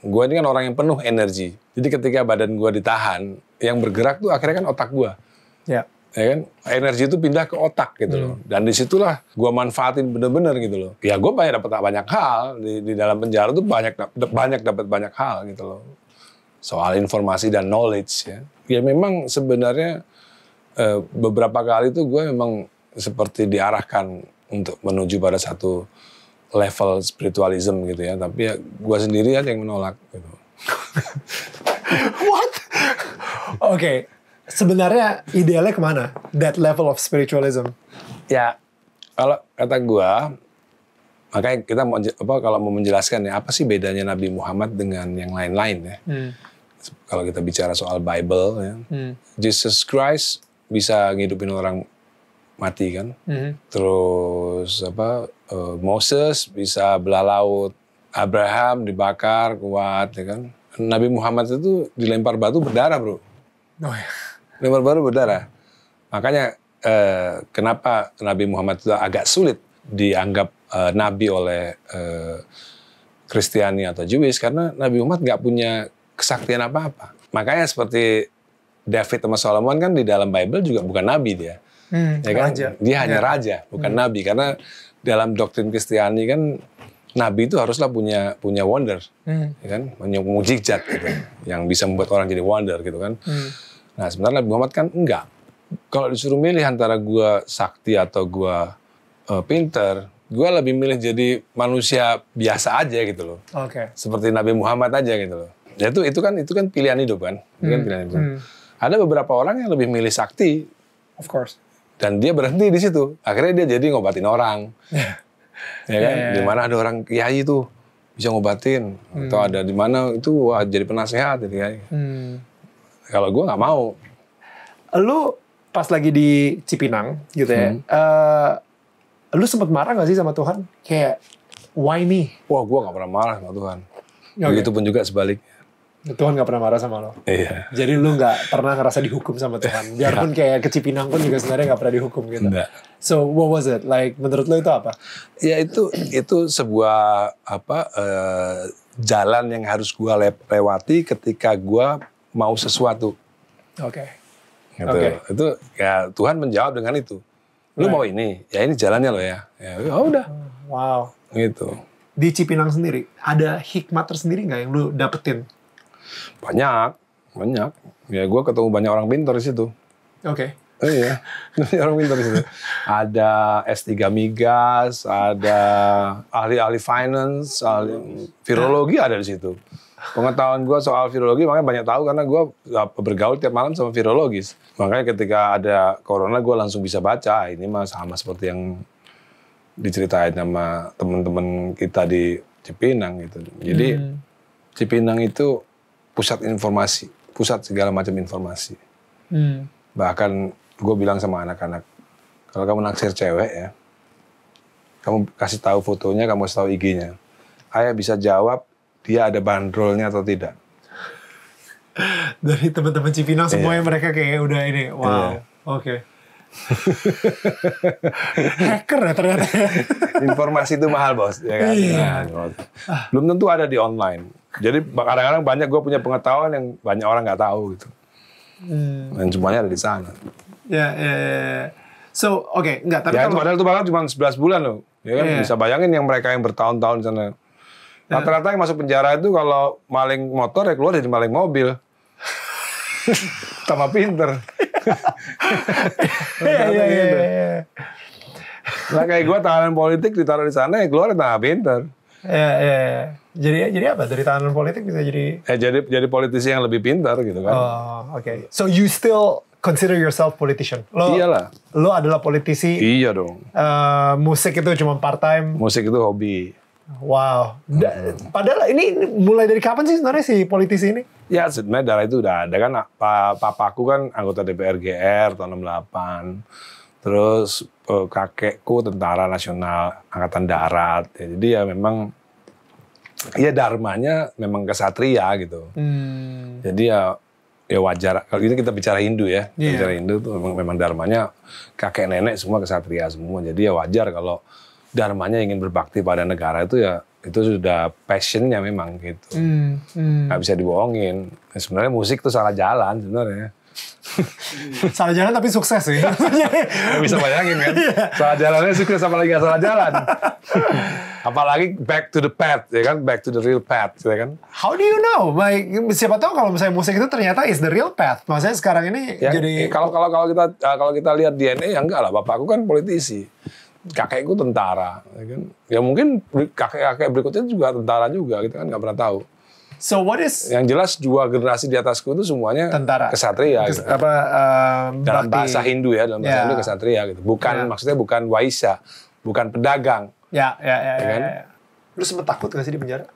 [SPEAKER 2] gua ini kan orang yang penuh energi jadi ketika badan gua ditahan yang bergerak tuh akhirnya kan otak gua ya ya kan energi itu pindah ke otak gitu loh hmm. dan disitulah gua manfaatin bener-bener gitu loh ya gua banyak dapat banyak hal di, di dalam penjara tuh banyak banyak dapat banyak hal gitu loh soal informasi dan knowledge ya ya memang sebenarnya Eh, beberapa kali tuh gue memang seperti diarahkan untuk menuju pada satu level spiritualism gitu ya tapi ya gue sendiri aja yang menolak gitu
[SPEAKER 1] what oke okay. sebenarnya idealnya kemana that level of spiritualism
[SPEAKER 2] ya kalau kata gue makanya kita mau apa kalau mau menjelaskan ya apa sih bedanya Nabi Muhammad dengan yang lain-lain ya hmm. kalau kita bicara soal Bible ya hmm. Jesus Christ bisa ngidupin orang mati kan. Mm-hmm. Terus apa uh, Moses bisa belah laut, Abraham dibakar kuat ya kan. Nabi Muhammad itu dilempar batu berdarah, Bro. Oh ya. Lempar batu berdarah. Makanya uh, kenapa Nabi Muhammad itu agak sulit dianggap uh, nabi oleh Kristiani uh, atau Jewish karena Nabi Muhammad nggak punya kesaktian apa-apa. Makanya seperti David sama Solomon kan di dalam Bible juga bukan nabi dia.
[SPEAKER 3] Hmm, ya kan? Raja. Dia hanya ya.
[SPEAKER 2] raja, bukan hmm. nabi karena dalam doktrin Kristiani kan nabi itu haruslah punya punya wonder, hmm. ya kan? Punya mujizat gitu yang bisa membuat orang jadi wonder gitu kan. Hmm. Nah, sebenarnya Nabi Muhammad kan enggak. Kalau disuruh milih antara gua sakti atau gua uh, pinter, gua lebih milih jadi manusia biasa aja gitu loh. Oke. Okay. Seperti Nabi Muhammad aja gitu loh. Ya itu itu kan itu kan pilihan hidup kan. Itu kan hmm. kan pilihan hidup. Hmm ada beberapa orang yang lebih milih sakti. Of course. Dan dia berhenti di situ. Akhirnya dia jadi ngobatin orang. ya kan? Yeah. Ya, ya. Di mana ada orang kiai itu bisa ngobatin hmm. atau ada di mana itu wah jadi penasehat Jadi ya. Hmm. Kalau gue nggak mau. Lu pas lagi di Cipinang gitu ya. Hmm.
[SPEAKER 1] Uh,
[SPEAKER 2] lu sempat marah gak sih sama Tuhan? Kayak why me? Wah, gue gak pernah marah sama Tuhan. Okay. Begitu pun juga sebaliknya. Ya, Tuhan gak pernah marah sama lo. Iya. Jadi lu gak
[SPEAKER 1] pernah ngerasa dihukum sama Tuhan. Iya. Biarpun kayak kecipinang pun juga sebenarnya gak pernah dihukum gitu. Nggak. So what was it? Like menurut lo itu apa?
[SPEAKER 2] Ya itu itu sebuah apa uh, jalan yang harus gua le lewati ketika gua mau sesuatu. Oke. Okay. Gitu. Okay. Itu ya Tuhan menjawab dengan itu. Lu right. mau ini, ya ini jalannya lo ya.
[SPEAKER 1] Ya oh, udah. Wow. Gitu. Di Cipinang sendiri ada hikmat tersendiri nggak yang lu
[SPEAKER 2] dapetin banyak, banyak. Ya gue ketemu banyak orang pintar di situ. Oke. Okay. Eh, iya, orang pintar di situ. Ada S3 Migas, ada ahli-ahli finance, ahli virologi ada di situ. Pengetahuan gue soal virologi makanya banyak tahu karena gue uh, bergaul tiap malam sama virologis. Makanya ketika ada corona gue langsung bisa baca. Ah, ini mah sama seperti yang diceritain sama teman-teman kita di Cipinang gitu. Jadi hmm. Cipinang itu pusat informasi, pusat segala macam informasi. Hmm. Bahkan gue bilang sama anak-anak, kalau kamu naksir cewek ya, kamu kasih tahu fotonya, kamu kasih tahu IG-nya. Ayah bisa jawab dia ada bandrolnya atau tidak.
[SPEAKER 1] Dari teman-teman Cipinang iya. semuanya mereka kayak udah ini, wow, iya. oke. Okay.
[SPEAKER 2] Hacker ya ternyata. Informasi itu mahal bos, ya kan? Iya. Nah, Belum tentu ada di online jadi kadang-kadang banyak gue punya pengetahuan yang banyak orang nggak tahu gitu. Hmm. Dan semuanya ada di sana. Ya, ya, ya. ya, ya. So, oke, okay, enggak. Tapi ya, kalau... itu padahal itu bahkan cuma 11 bulan loh. Ya kan, yeah. Ya. bisa bayangin yang mereka yang bertahun-tahun di sana. Rata-rata yang masuk penjara itu kalau maling motor ya keluar jadi maling mobil. Tambah pinter.
[SPEAKER 1] Iya, iya, iya.
[SPEAKER 2] Nah kayak gue tahanan politik ditaruh di sana ya keluar tambah pinter. Ya, ya, ya. Jadi jadi apa? Dari
[SPEAKER 1] tahanan politik bisa jadi
[SPEAKER 2] eh jadi jadi politisi yang lebih pintar gitu kan. Oh, oke. Okay.
[SPEAKER 1] So you still consider yourself politician. Lo Iyalah. Lo adalah politisi.
[SPEAKER 2] Iya dong. Uh, musik itu cuma part time. Musik itu hobi. Wow. Da,
[SPEAKER 1] padahal ini mulai dari kapan sih sebenarnya si politisi ini?
[SPEAKER 2] Ya sebenarnya darah itu udah ada kan. Papaku kan anggota DPR GR tahun 68 Terus eh, kakekku tentara nasional angkatan darat. Ya, jadi ya memang ya dharmanya memang kesatria gitu.
[SPEAKER 3] Hmm.
[SPEAKER 2] Jadi ya ya wajar kalau ini kita bicara Hindu ya yeah. bicara Hindu tuh memang, memang dharmanya kakek nenek semua kesatria semua jadi ya wajar kalau dharmanya ingin berbakti pada negara itu ya itu sudah passionnya memang gitu
[SPEAKER 1] nggak hmm, hmm,
[SPEAKER 2] nggak bisa dibohongin ya, sebenarnya musik itu salah jalan sebenarnya
[SPEAKER 1] salah jalan tapi sukses sih. bisa bayangin kan.
[SPEAKER 2] Iya. Salah jalannya sukses
[SPEAKER 1] apalagi gak salah jalan.
[SPEAKER 2] apalagi back to the path ya kan, back to the real path ya kan.
[SPEAKER 1] How do you know? Like, siapa tahu kalau misalnya musik itu ternyata is the real path. Maksudnya
[SPEAKER 2] sekarang ini ya, jadi eh, kalau kalau kalau kita eh, kalau kita lihat DNA ya enggak lah, bapakku kan politisi. Kakekku tentara, ya kan? Ya mungkin kakek-kakek berikutnya juga tentara juga, kita kan nggak pernah tahu. So what is Yang jelas dua generasi di atasku itu semuanya tentara kesatria Kes, gitu. apa um, dalam bakti. bahasa Hindu ya, dalam bahasa yeah. Hindu ya. kesatria gitu. Bukan yeah. maksudnya bukan waisa bukan pedagang.
[SPEAKER 1] Ya, ya, ya ya, kan? ya. ya, Lu sempet takut gak sih di penjara?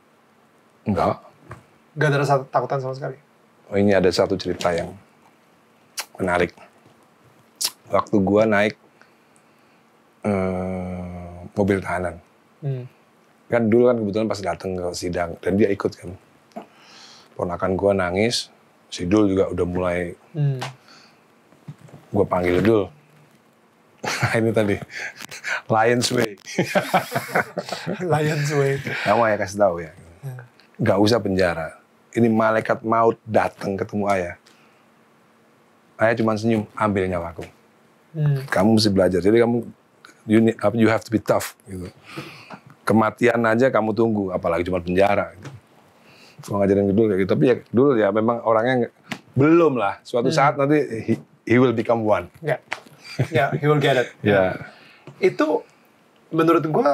[SPEAKER 1] Enggak. Gak ada rasa takutan sama sekali.
[SPEAKER 2] Oh, ini ada satu cerita yang menarik. Waktu gua naik um, mobil tahanan. Hmm kan dulu kan kebetulan pas datang ke sidang dan dia ikut kan ponakan gue nangis, si Dul juga udah mulai, hmm. gue panggil Dul. ini tadi, Lions Way. Lions Way. Kamu ayah kasih tahu ya. ya. Gak usah penjara. Ini malaikat maut datang ketemu ayah. Ayah cuma senyum, ambil nyawaku. Hmm. Kamu mesti belajar. Jadi kamu, you, need, you have to be tough. Gitu. Kematian aja kamu tunggu, apalagi cuma penjara. Gitu mau ngajarin dulu kayak gitu tapi ya dulu ya memang orangnya belum lah suatu hmm. saat nanti he, he will become one
[SPEAKER 1] ya yeah. ya yeah, he will get it ya yeah. itu menurut gue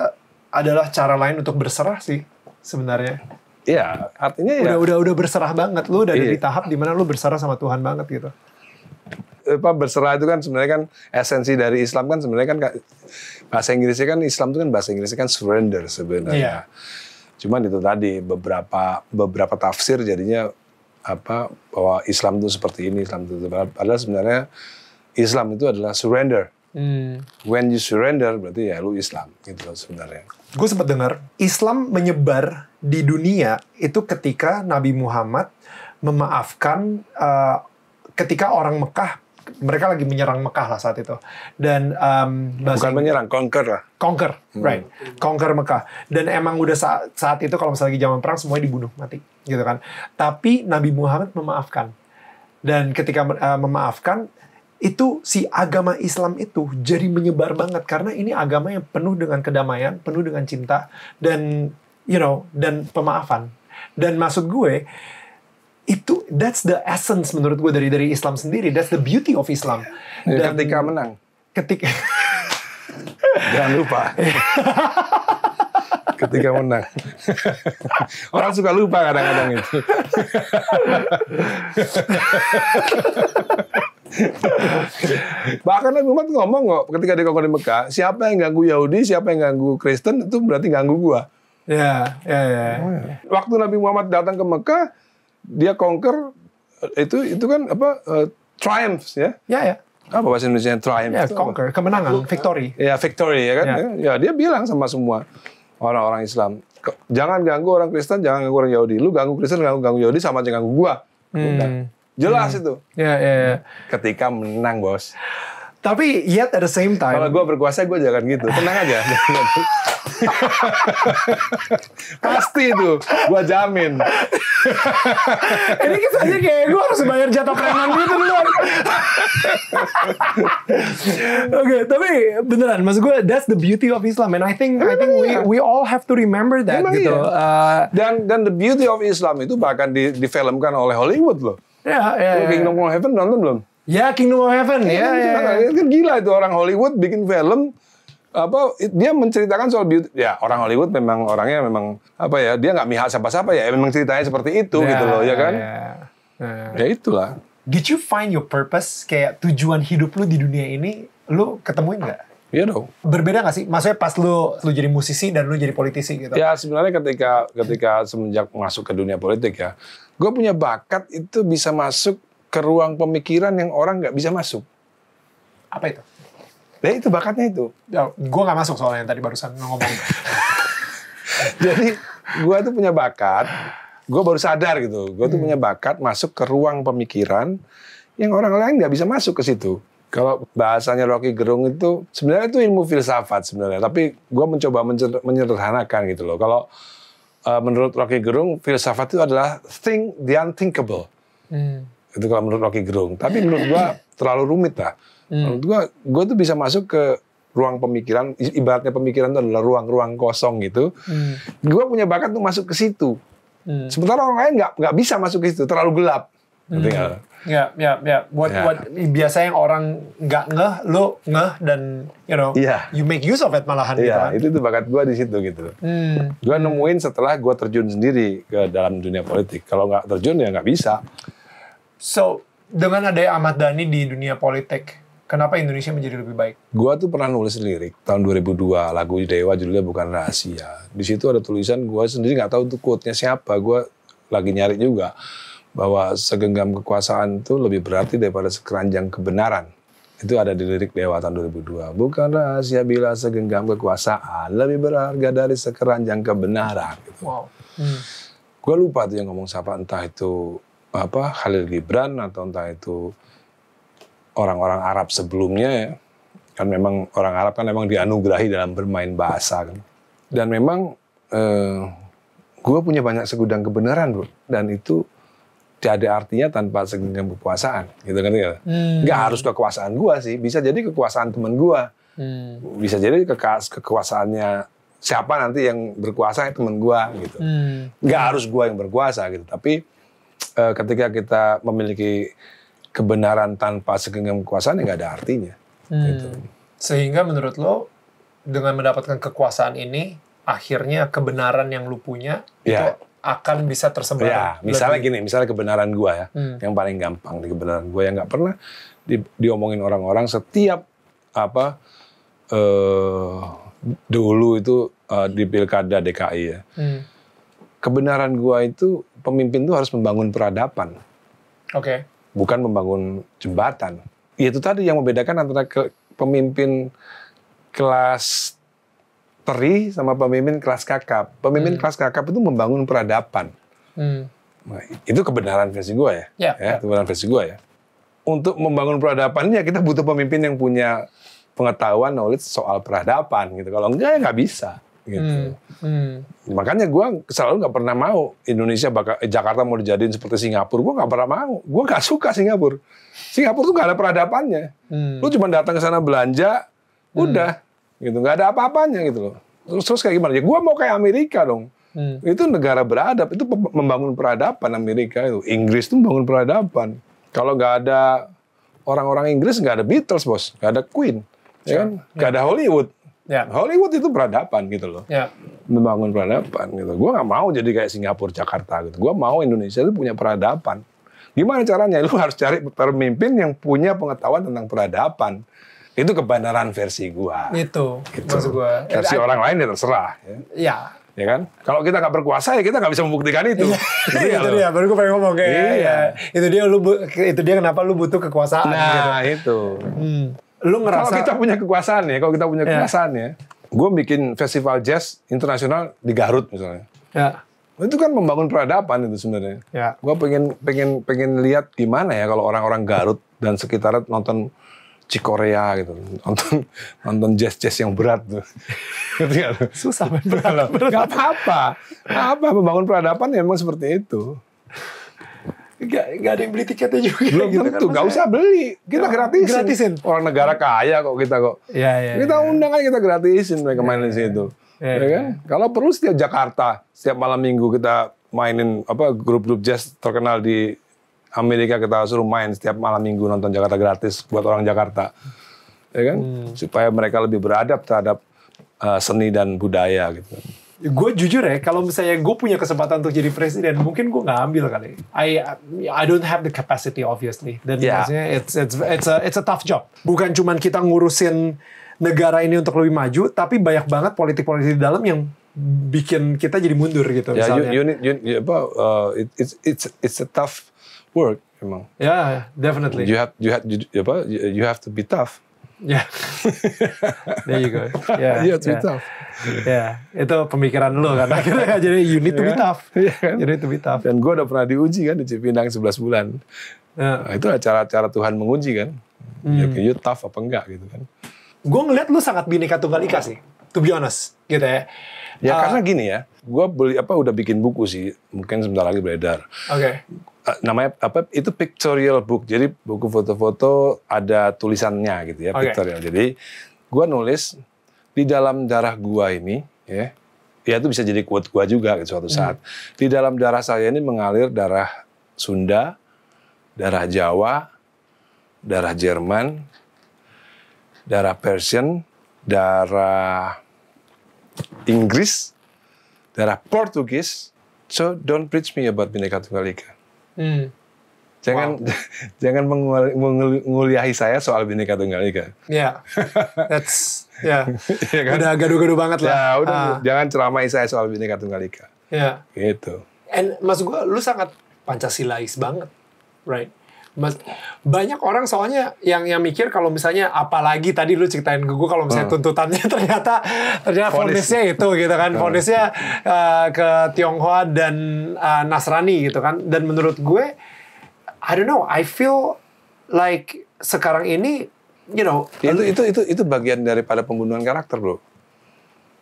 [SPEAKER 1] adalah cara lain untuk berserah sih sebenarnya
[SPEAKER 2] Iya, artinya ya- udah, ya. Udah
[SPEAKER 1] udah berserah banget lu udah iya. di tahap dimana lu berserah sama Tuhan banget gitu.
[SPEAKER 2] Apa berserah itu kan sebenarnya kan esensi dari Islam kan sebenarnya kan bahasa Inggrisnya kan Islam itu kan bahasa Inggrisnya kan surrender sebenarnya. Iya. Cuman itu tadi beberapa beberapa tafsir jadinya apa bahwa Islam itu seperti ini, Islam itu padahal sebenarnya Islam itu adalah surrender. Hmm. When you surrender berarti ya lu Islam gitu loh sebenarnya.
[SPEAKER 1] Gue sempat dengar Islam menyebar di dunia itu ketika Nabi Muhammad memaafkan uh, ketika orang Mekah mereka lagi menyerang Mekah lah saat itu. Dan um, bukan menyerang, conquer lah. Conquer, hmm. right? Conquer Mekah. Dan emang udah saat, saat itu kalau misalnya lagi zaman perang semuanya dibunuh mati, gitu kan. Tapi Nabi Muhammad memaafkan. Dan ketika uh, memaafkan itu si agama Islam itu jadi menyebar banget karena ini agama yang penuh dengan kedamaian, penuh dengan cinta dan you know dan pemaafan. Dan maksud gue itu that's the essence menurut gue dari dari Islam sendiri that's the beauty of Islam dan ketika menang ketika
[SPEAKER 2] jangan lupa ketika menang orang suka lupa kadang-kadang itu Bahkan Nabi Muhammad ngomong kok ketika dia di Mekah, siapa yang ganggu Yahudi, siapa yang ganggu Kristen itu berarti ganggu gua. Ya, ya, ya. Oh, ya. Waktu Nabi Muhammad datang ke Mekah, dia conquer itu itu kan apa uh, triumphs ya? Ya ya. Apa bahasa Indonesia triumph? Ya, conquer,
[SPEAKER 1] apa? kemenangan, victory.
[SPEAKER 2] Ya, victory ya kan? Ya. ya, dia bilang sama semua orang-orang Islam, jangan ganggu orang Kristen, jangan ganggu orang Yahudi. Lu ganggu Kristen, ganggu ganggu Yahudi sama aja ganggu gua. Hmm. Jelas hmm. itu. Ya, ya, ya. Ketika menang, Bos. Tapi yet at the same time. Kalau gua berkuasa gua jangan gitu. Tenang aja. Pasti itu, gua jamin. Ini aja kayak gua harus bayar jatah preman gitu loh Oke,
[SPEAKER 1] okay, tapi beneran, maksud gua that's the beauty of Islam, and I think Memang I think iya. we we all have to remember that Memang gitu. Iya.
[SPEAKER 2] Uh, dan dan the beauty of Islam itu bahkan di, difilmkan oleh Hollywood loh. Ya, ya, yeah. Ya. Kingdom of Heaven nonton belum? Ya, Kingdom of Heaven. Ya, iya, ya, yeah. Kan ya. gila itu orang Hollywood bikin film apa dia menceritakan soal beauty ya orang Hollywood memang orangnya memang apa ya dia nggak mihal siapa-siapa ya memang ceritanya seperti itu yeah, gitu loh ya kan yeah, yeah. ya itulah did you find your
[SPEAKER 1] purpose kayak tujuan hidup lu di dunia ini lu ketemuin nggak Iya dong. Berbeda gak sih? Maksudnya pas lu lu jadi musisi dan lu jadi politisi gitu. Ya
[SPEAKER 2] sebenarnya ketika ketika semenjak masuk ke dunia politik ya, gue punya bakat itu bisa masuk ke ruang pemikiran yang orang nggak bisa masuk. Apa itu? Ya itu bakatnya itu. Ya, gue gak masuk soalnya yang tadi barusan ngomong. Jadi gue tuh punya bakat, gue baru sadar gitu. Gue tuh hmm. punya bakat masuk ke ruang pemikiran yang orang lain nggak bisa masuk ke situ. Kalau bahasanya Rocky Gerung itu sebenarnya itu ilmu filsafat sebenarnya, tapi gue mencoba menyederhanakan gitu loh. Kalau uh, menurut Rocky Gerung filsafat itu adalah thing the unthinkable. Hmm itu kalau menurut Rocky Gerung tapi menurut gua terlalu rumit lah hmm. menurut gua gua tuh bisa masuk ke ruang pemikiran ibaratnya pemikiran itu adalah ruang-ruang kosong gitu hmm. gua punya bakat tuh masuk ke situ hmm. sementara orang lain nggak nggak bisa masuk ke situ terlalu gelap hmm.
[SPEAKER 1] Ya, ya, ya. Buat, ya. buat biasanya orang nggak ngeh, lo ngeh dan you know, ya.
[SPEAKER 2] you make use of it malahan. Gitu iya, gitu. itu tuh bakat gua di situ gitu. Hmm. gua nemuin setelah gua terjun sendiri ke dalam dunia politik. Kalau nggak terjun ya nggak bisa. So, dengan adanya
[SPEAKER 1] Ahmad Dhani di dunia politik, kenapa Indonesia menjadi lebih baik?
[SPEAKER 2] Gua tuh pernah nulis lirik tahun 2002, lagu Dewa judulnya Bukan Rahasia. Di situ ada tulisan gua sendiri nggak tahu tuh quote-nya siapa, gua lagi nyari juga bahwa segenggam kekuasaan itu lebih berarti daripada sekeranjang kebenaran. Itu ada di lirik Dewa tahun 2002. Bukan rahasia bila segenggam kekuasaan lebih berharga dari sekeranjang kebenaran.
[SPEAKER 3] Wow. Hmm.
[SPEAKER 2] Gue lupa tuh yang ngomong siapa entah itu apa Khalil Gibran atau entah itu orang-orang Arab sebelumnya ya. kan memang orang Arab kan memang dianugerahi dalam bermain bahasa kan. Dan memang eh, gue punya banyak segudang kebenaran bro dan itu tidak ada artinya tanpa segudang kekuasaan gitu kan ya. Hmm. Gak harus kekuasaan gue sih, bisa jadi kekuasaan temen gue. Hmm. Bisa jadi ke kekuasaannya siapa nanti yang berkuasa temen gue gitu. Hmm. Gak harus gue yang berkuasa gitu, tapi Eh, ketika kita memiliki kebenaran tanpa segenggam kekuasaan ya nggak ada artinya.
[SPEAKER 1] Hmm. Gitu. Sehingga menurut lo dengan mendapatkan kekuasaan ini akhirnya kebenaran yang lu punya ya. itu akan bisa tersebar. Ya, misalnya
[SPEAKER 2] lebih. gini, misalnya kebenaran gua ya, hmm. yang paling gampang di kebenaran gua yang nggak pernah di, diomongin orang-orang setiap apa eh, dulu itu uh, di pilkada DKI ya. Hmm kebenaran gua itu pemimpin tuh harus membangun peradaban. Oke. Okay. Bukan membangun jembatan. Ya, itu tadi yang membedakan antara ke, pemimpin kelas teri sama pemimpin kelas kakap. Pemimpin hmm. kelas kakap itu membangun peradaban. Hmm. Nah, itu kebenaran versi gua ya. Yeah, ya, ya, kebenaran versi gua ya. Untuk membangun peradaban ya kita butuh pemimpin yang punya pengetahuan knowledge soal peradaban gitu. Kalau enggak ya nggak bisa
[SPEAKER 3] gitu. Hmm. Hmm.
[SPEAKER 2] Makanya gue selalu nggak pernah mau Indonesia bakal eh, Jakarta mau dijadiin seperti Singapura. Gue nggak pernah mau. Gue nggak suka Singapura. Singapura tuh nggak ada peradabannya. Hmm. Lu cuma datang ke sana belanja, hmm. udah gitu. Nggak ada apa-apanya gitu loh. Terus, terus kayak gimana? Ya gue mau kayak Amerika dong. Hmm. Itu negara beradab. Itu membangun peradaban Amerika itu. Inggris tuh membangun peradaban. Kalau nggak ada orang-orang Inggris nggak ada Beatles bos, nggak ada Queen, ya kan? Nggak ada Hollywood Yeah. Hollywood itu peradaban gitu loh. Yeah. Membangun peradaban gitu. Gue gak mau jadi kayak Singapura, Jakarta gitu. Gue mau Indonesia itu punya peradaban. Gimana caranya? Lu harus cari pemimpin yang punya pengetahuan tentang peradaban. Itu kebenaran versi gua.
[SPEAKER 1] Itu, gitu. maksud gua. Versi It, orang
[SPEAKER 2] lain ya terserah. Ya. ya. Ya kan? Kalau kita nggak berkuasa ya kita nggak bisa membuktikan itu. Iya. itu iya, ya, itu dia.
[SPEAKER 1] Baru gue pengen ngomong kayak iya. ya. Itu dia lu itu dia kenapa lu butuh kekuasaan.
[SPEAKER 2] Nah gitu. itu. Hmm. Lu ngerasa kalau kita punya kekuasaan ya, kalau kita punya yeah. kekuasaan ya. Gue bikin festival jazz internasional di Garut misalnya. Ya. Yeah. Itu kan membangun peradaban itu sebenarnya. Ya. Gue pengen pengen pengen lihat gimana ya kalau orang-orang Garut dan sekitarnya nonton Cikorea gitu nonton nonton jazz jazz yang berat tuh susah berat, berat. nggak apa-apa apa membangun peradaban ya emang seperti itu nggak gak ada yang beli tiketnya juga belum gitu tentu kan, gak usah beli kita ya, gratisin. gratisin orang negara kaya kok kita kok ya, ya, kita ya. undang aja kita gratisin mereka iya, iya. ya, main ya, situ ya, ya kan kalau perlu setiap Jakarta setiap malam minggu kita mainin apa grup-grup jazz terkenal di Amerika kita suruh main setiap malam minggu nonton Jakarta gratis buat orang Jakarta ya kan hmm. supaya mereka lebih beradab terhadap uh, seni dan budaya gitu gue jujur ya kalau misalnya gue punya kesempatan untuk jadi
[SPEAKER 1] presiden mungkin gue nggak ambil kali I I don't have the capacity obviously dan yeah. maksudnya it's it's it's a it's a tough job bukan cuman kita ngurusin negara ini untuk lebih maju tapi banyak banget politik-politik di dalam yang bikin kita jadi mundur gitu yeah, misalnya
[SPEAKER 2] you, you, need, you, you, apa, uh, it, it's it's it's a tough work emang yeah definitely you have you have you, you have to be tough Ya. There you go. Iya, yeah, yeah, yeah. tough. Ya, yeah. itu pemikiran lu kan akhirnya jadi you need to be iya. tough. Yeah, kan? You need to be tough. Dan gue udah pernah diuji kan di Cipinang 11 bulan. Yeah. Nah, itu acara-acara Tuhan menguji kan. Mm. Ya, you tough apa enggak gitu kan. Gue ngeliat lu sangat bineka tunggal ika sih. To be honest gitu ya. Ya uh, karena gini ya, gue beli apa udah bikin buku sih, mungkin sebentar lagi beredar. Oke. Okay. Eh, namanya apa itu pictorial book jadi buku foto-foto ada tulisannya gitu ya okay. pictorial jadi gua nulis di dalam darah gua ini ya ya itu bisa jadi quote gua juga gitu, suatu hmm. saat hmm. di dalam darah saya ini mengalir darah Sunda darah Jawa darah Jerman darah Persian darah Inggris darah Portugis so don't preach me about Bhinneka Tunggal Ika Hmm. Jangan wow. jangan menguliahi saya soal bineka tunggal ika. Iya. Yeah. That's ya. Yeah. Ada kan? Udah gaduh-gaduh banget lah. Ya, udah uh. jangan ceramai saya soal bineka tunggal ika. Iya. Yeah. Gitu.
[SPEAKER 1] And mas gue lu sangat Pancasilais banget, right? Mas, banyak orang soalnya yang yang mikir kalau misalnya apalagi tadi lu ceritain ke gue kalau misalnya hmm. tuntutannya ternyata ternyata fonisnya itu gitu kan hmm. fonisnya uh, ke Tionghoa dan uh, Nasrani gitu kan dan menurut gue I don't know I feel like
[SPEAKER 2] sekarang ini you know itu itu itu itu bagian daripada pembunuhan karakter bro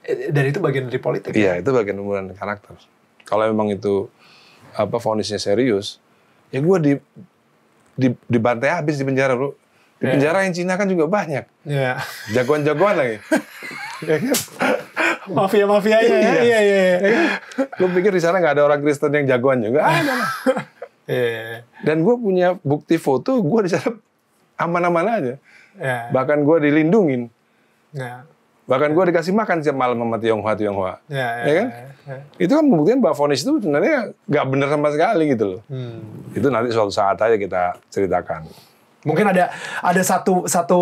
[SPEAKER 2] eh, dan itu bagian dari politik iya kan? itu bagian pembunuhan karakter kalau memang itu apa fonisnya serius ya gue di di, dibantai habis di penjara bro. Di yeah. penjara yang Cina kan juga banyak. Yeah. Jagoan-jagoan lagi. mafia ya kan? mafia ya. Iya, iya, iya. iya. Ya kan? Lu pikir di sana nggak ada orang Kristen yang jagoan juga? Ada Yeah. Iya. Dan gue punya bukti foto, gue di sana aman-aman aja. Yeah. Bahkan gue dilindungin. Yeah. Bahkan gue dikasih makan siap malam sama Tionghoa Tionghoa. Ya, ya, ya kan? Ya, ya. Itu kan membuktikan bahwa fonis itu sebenarnya gak bener sama sekali gitu loh. Hmm. Itu nanti suatu saat aja kita ceritakan. Mungkin
[SPEAKER 1] ada ada satu satu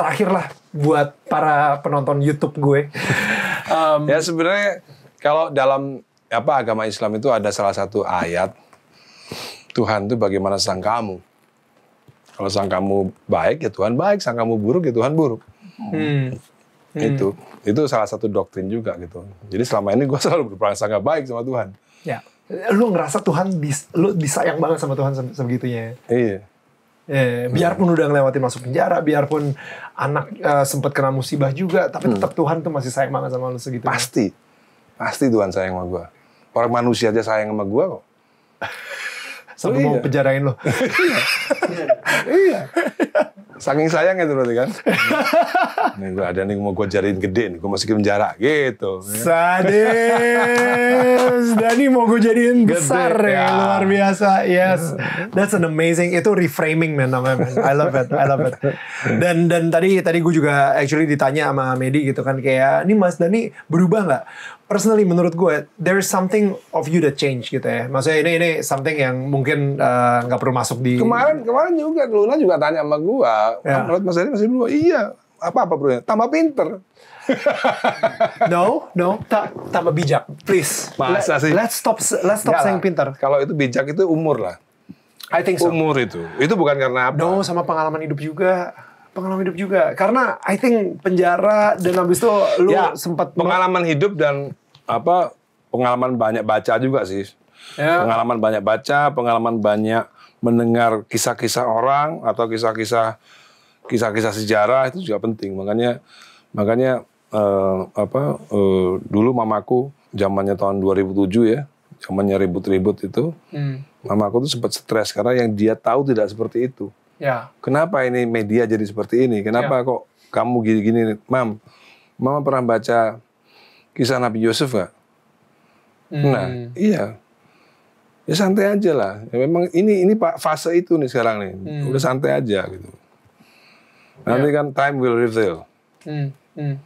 [SPEAKER 1] terakhir lah buat para penonton YouTube
[SPEAKER 2] gue. um, ya sebenarnya kalau dalam apa agama Islam itu ada salah satu ayat Tuhan itu bagaimana sang kamu. Kalau sang kamu baik ya Tuhan baik, sang kamu buruk ya Tuhan buruk.
[SPEAKER 3] Hmm.
[SPEAKER 2] Hmm. Itu itu salah satu doktrin juga gitu. Jadi selama ini gue selalu berprasangka baik sama Tuhan.
[SPEAKER 1] Ya. Lu ngerasa Tuhan dis, lu disayang banget sama Tuhan sebegitunya. Iya. Eh, biarpun udah ngelewatin masuk penjara, biarpun anak uh, eh, sempat kena musibah juga, tapi tetap hmm. Tuhan tuh masih sayang banget sama lu segitu.
[SPEAKER 2] Pasti, pasti Tuhan sayang sama gue. Orang manusia aja sayang sama gue kok. Sampai oh, iya. mau penjarain lo. iya. iya. Saking sayang itu berarti kan. nih gue ada nih mau gue jariin gede nih, gue masukin penjara gitu. Sadis. Dani mau gue jadiin
[SPEAKER 1] gede, besar ya. ya. luar biasa. Yes. That's an amazing itu reframing man namanya. Man. I love it. I love it. Dan dan tadi tadi gue juga actually ditanya sama Medi gitu kan kayak, "Ini Mas Dani berubah nggak?" personally menurut gue there is something of you that change gitu ya. Maksudnya ini ini something yang mungkin eh, nggak uh, perlu masuk di Kemarin
[SPEAKER 2] kemarin juga Luna juga tanya sama gue Ya. Menurut Mas Dari masih belum. Iya. Apa apa bro? Ya. Tambah pinter.
[SPEAKER 1] no, no, ta tambah bijak, please. Masa Let, sih? Let's stop, let's stop saying pinter. Kalau itu bijak itu umur lah. I think so. Umur itu, itu bukan karena apa? No, sama pengalaman hidup juga pengalaman hidup juga karena I think penjara dan habis itu lu ya,
[SPEAKER 2] sempat pengalaman hidup dan apa pengalaman banyak baca juga sih ya. pengalaman banyak baca pengalaman banyak mendengar kisah-kisah orang atau kisah-kisah kisah-kisah sejarah itu juga penting. Makanya makanya uh, apa uh, dulu mamaku zamannya tahun 2007 ya, zamannya ribut-ribut itu. Hmm. Mamaku tuh sempat stres karena yang dia tahu tidak seperti itu. Ya. Kenapa ini media jadi seperti ini? Kenapa ya. kok kamu gini-gini? Mam, Mama pernah baca kisah Nabi Yusuf gak? Hmm. Nah, iya ya santai aja lah. Ya, memang ini ini pak fase itu nih sekarang nih, hmm. udah santai aja gitu. Nanti yeah. kan time will reveal.
[SPEAKER 1] Hmm. Hmm.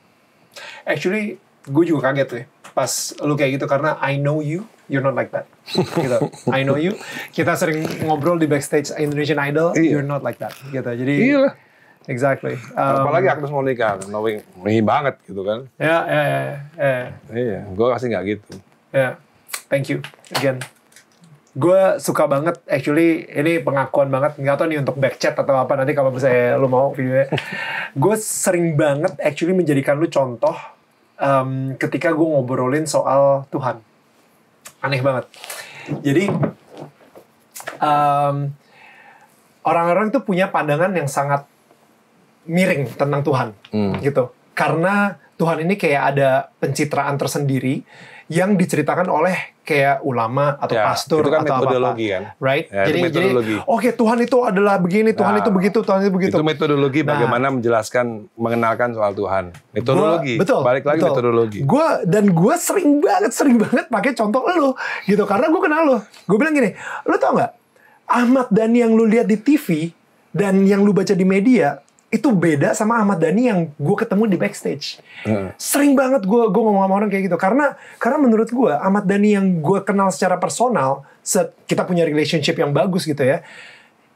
[SPEAKER 1] Actually, gue juga kaget deh ya, pas lu kayak gitu karena I know you, you're not like that. gitu. I know you. Kita sering ngobrol di backstage Indonesian Idol, iya. you're not like that. Gitu. Jadi. Iya. Exactly. Um, Apalagi
[SPEAKER 2] Agnes nikah, knowing me banget gitu kan. Ya, ya, ya. ya. Iya, gue kasih nggak gitu. Ya, yeah. thank you again
[SPEAKER 1] gue suka banget actually ini pengakuan banget nggak tau nih untuk backchat atau apa nanti kalau misalnya lu mau videonya gue sering banget actually menjadikan lu contoh um, ketika gue ngobrolin soal Tuhan aneh banget jadi orang orang-orang itu punya pandangan yang sangat miring tentang Tuhan hmm. gitu karena Tuhan ini kayak ada pencitraan tersendiri yang diceritakan oleh kayak ulama atau ya, pastor itu kan atau metodologi apa,
[SPEAKER 2] kan right ya, jadi jadi oke
[SPEAKER 1] okay, Tuhan itu adalah begini Tuhan nah, itu ya. begitu Tuhan itu
[SPEAKER 2] begitu itu metodologi nah, bagaimana menjelaskan mengenalkan soal Tuhan metodologi gua, betul balik lagi betul. metodologi
[SPEAKER 1] gue dan gue sering banget sering banget pakai contoh lo gitu karena gue kenal lo gue bilang gini lo tau nggak Ahmad Dhani yang lu lihat di TV dan yang lu baca di media itu beda sama Ahmad Dhani yang gue ketemu di backstage. Uh. Sering banget gue gue ngomong sama orang kayak gitu karena karena menurut gue Ahmad Dhani yang gue kenal secara personal, set, kita punya relationship yang bagus gitu ya.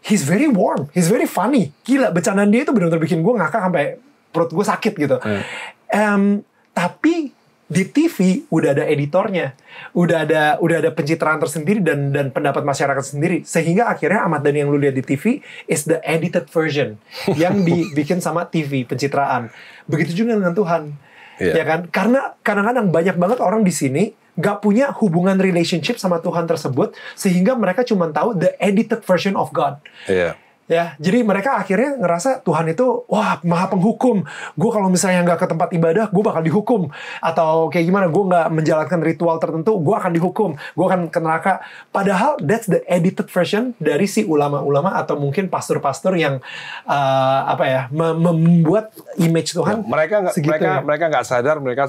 [SPEAKER 1] He's very warm, he's very funny. Gila, bercandaan dia itu benar-benar bikin gue ngakak sampai perut gue sakit gitu. Uh. Um, tapi di TV udah ada editornya, udah ada udah ada pencitraan tersendiri dan dan pendapat masyarakat sendiri sehingga akhirnya Ahmad Dhani yang lu lihat di TV is the edited version yang dibikin sama TV pencitraan. Begitu juga dengan Tuhan. Yeah. Ya kan? Karena kadang-kadang banyak banget orang di sini gak punya hubungan relationship sama Tuhan tersebut sehingga mereka cuma tahu the edited version of God. Yeah ya jadi mereka akhirnya ngerasa Tuhan itu wah maha penghukum gue kalau misalnya nggak ke tempat ibadah gue bakal dihukum atau kayak gimana gue nggak menjalankan ritual tertentu gue akan dihukum gue akan ke neraka padahal that's the edited version dari si ulama-ulama atau mungkin pastor-pastor yang uh, apa ya membuat image Tuhan ya, mereka gak, segitu, mereka ya.
[SPEAKER 2] mereka nggak sadar mereka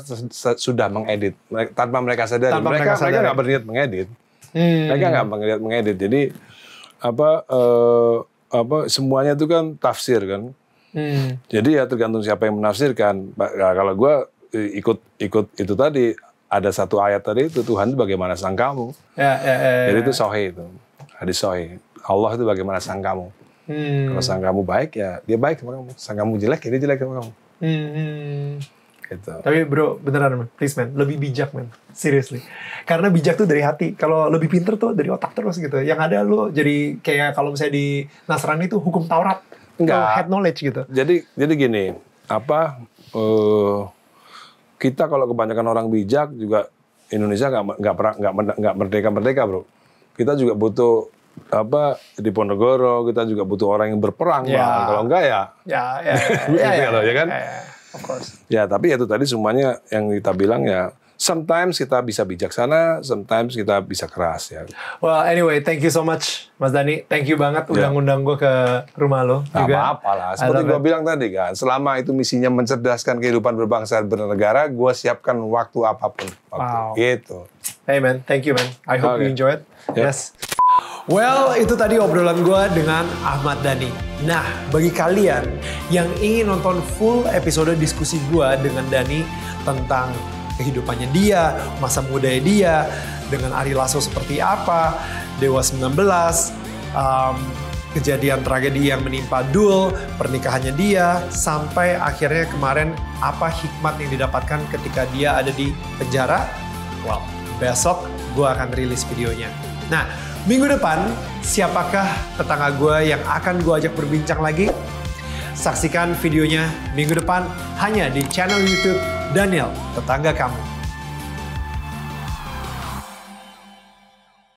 [SPEAKER 2] sudah mengedit tanpa mereka sadar tanpa mereka mereka nggak berniat mengedit hmm. mereka nggak mengedit mengedit jadi apa uh, apa semuanya itu kan tafsir kan. Hmm. Jadi ya tergantung siapa yang menafsirkan. Nah, kalau gue ikut ikut itu tadi ada satu ayat tadi itu Tuhan itu bagaimana sang kamu.
[SPEAKER 3] Ya, ya, ya, ya. Jadi itu
[SPEAKER 2] sahih itu hadis sahih Allah itu bagaimana sang kamu.
[SPEAKER 3] Hmm. Kalau sang
[SPEAKER 2] kamu baik ya dia baik sama kamu. Sang kamu jelek ya dia jelek sama kamu.
[SPEAKER 1] Hmm. hmm gitu. Tapi bro, beneran man, please man, lebih bijak man, seriously. Karena bijak tuh dari hati. Kalau lebih pinter tuh dari otak terus gitu. Yang ada lo jadi kayak kalau misalnya di Nasrani itu hukum Taurat,
[SPEAKER 2] enggak head knowledge gitu. Jadi jadi gini, apa uh, kita kalau kebanyakan orang bijak juga Indonesia nggak nggak nggak merdeka merdeka bro. Kita juga butuh apa di Ponorogo kita juga butuh orang yang berperang yeah. Bang. kalau enggak ya
[SPEAKER 3] ya
[SPEAKER 1] ya, ya, ya, ya,
[SPEAKER 2] ya, ya, ya, ya, ya kan ya, ya Of course. Ya, tapi itu tadi semuanya yang kita bilang ya sometimes kita bisa bijaksana, sometimes kita bisa keras ya.
[SPEAKER 1] Well, anyway, thank you so much Mas Dani. Thank you banget ya. udah yeah. ngundang gue ke rumah lo nah, juga. apa-apa lah. Seperti gue
[SPEAKER 2] bilang tadi kan, selama itu misinya mencerdaskan kehidupan berbangsa dan bernegara, gue siapkan waktu apapun. Waktu. Wow. Gitu.
[SPEAKER 1] Hey man, thank you man. I hope okay. you enjoy it. Yeah. Yes. Well, itu tadi obrolan gue dengan Ahmad Dhani. Nah, bagi kalian yang ingin nonton full episode diskusi gue dengan Dhani tentang kehidupannya dia, masa muda dia, dengan Ari Lasso seperti apa, Dewa 19, um, kejadian tragedi yang menimpa Dul, pernikahannya dia, sampai akhirnya kemarin apa hikmat yang didapatkan ketika dia ada di penjara? Well, besok gue akan rilis videonya. Nah, Minggu depan, siapakah tetangga gue yang akan gue ajak berbincang lagi? Saksikan videonya minggu depan hanya di channel YouTube Daniel Tetangga Kamu.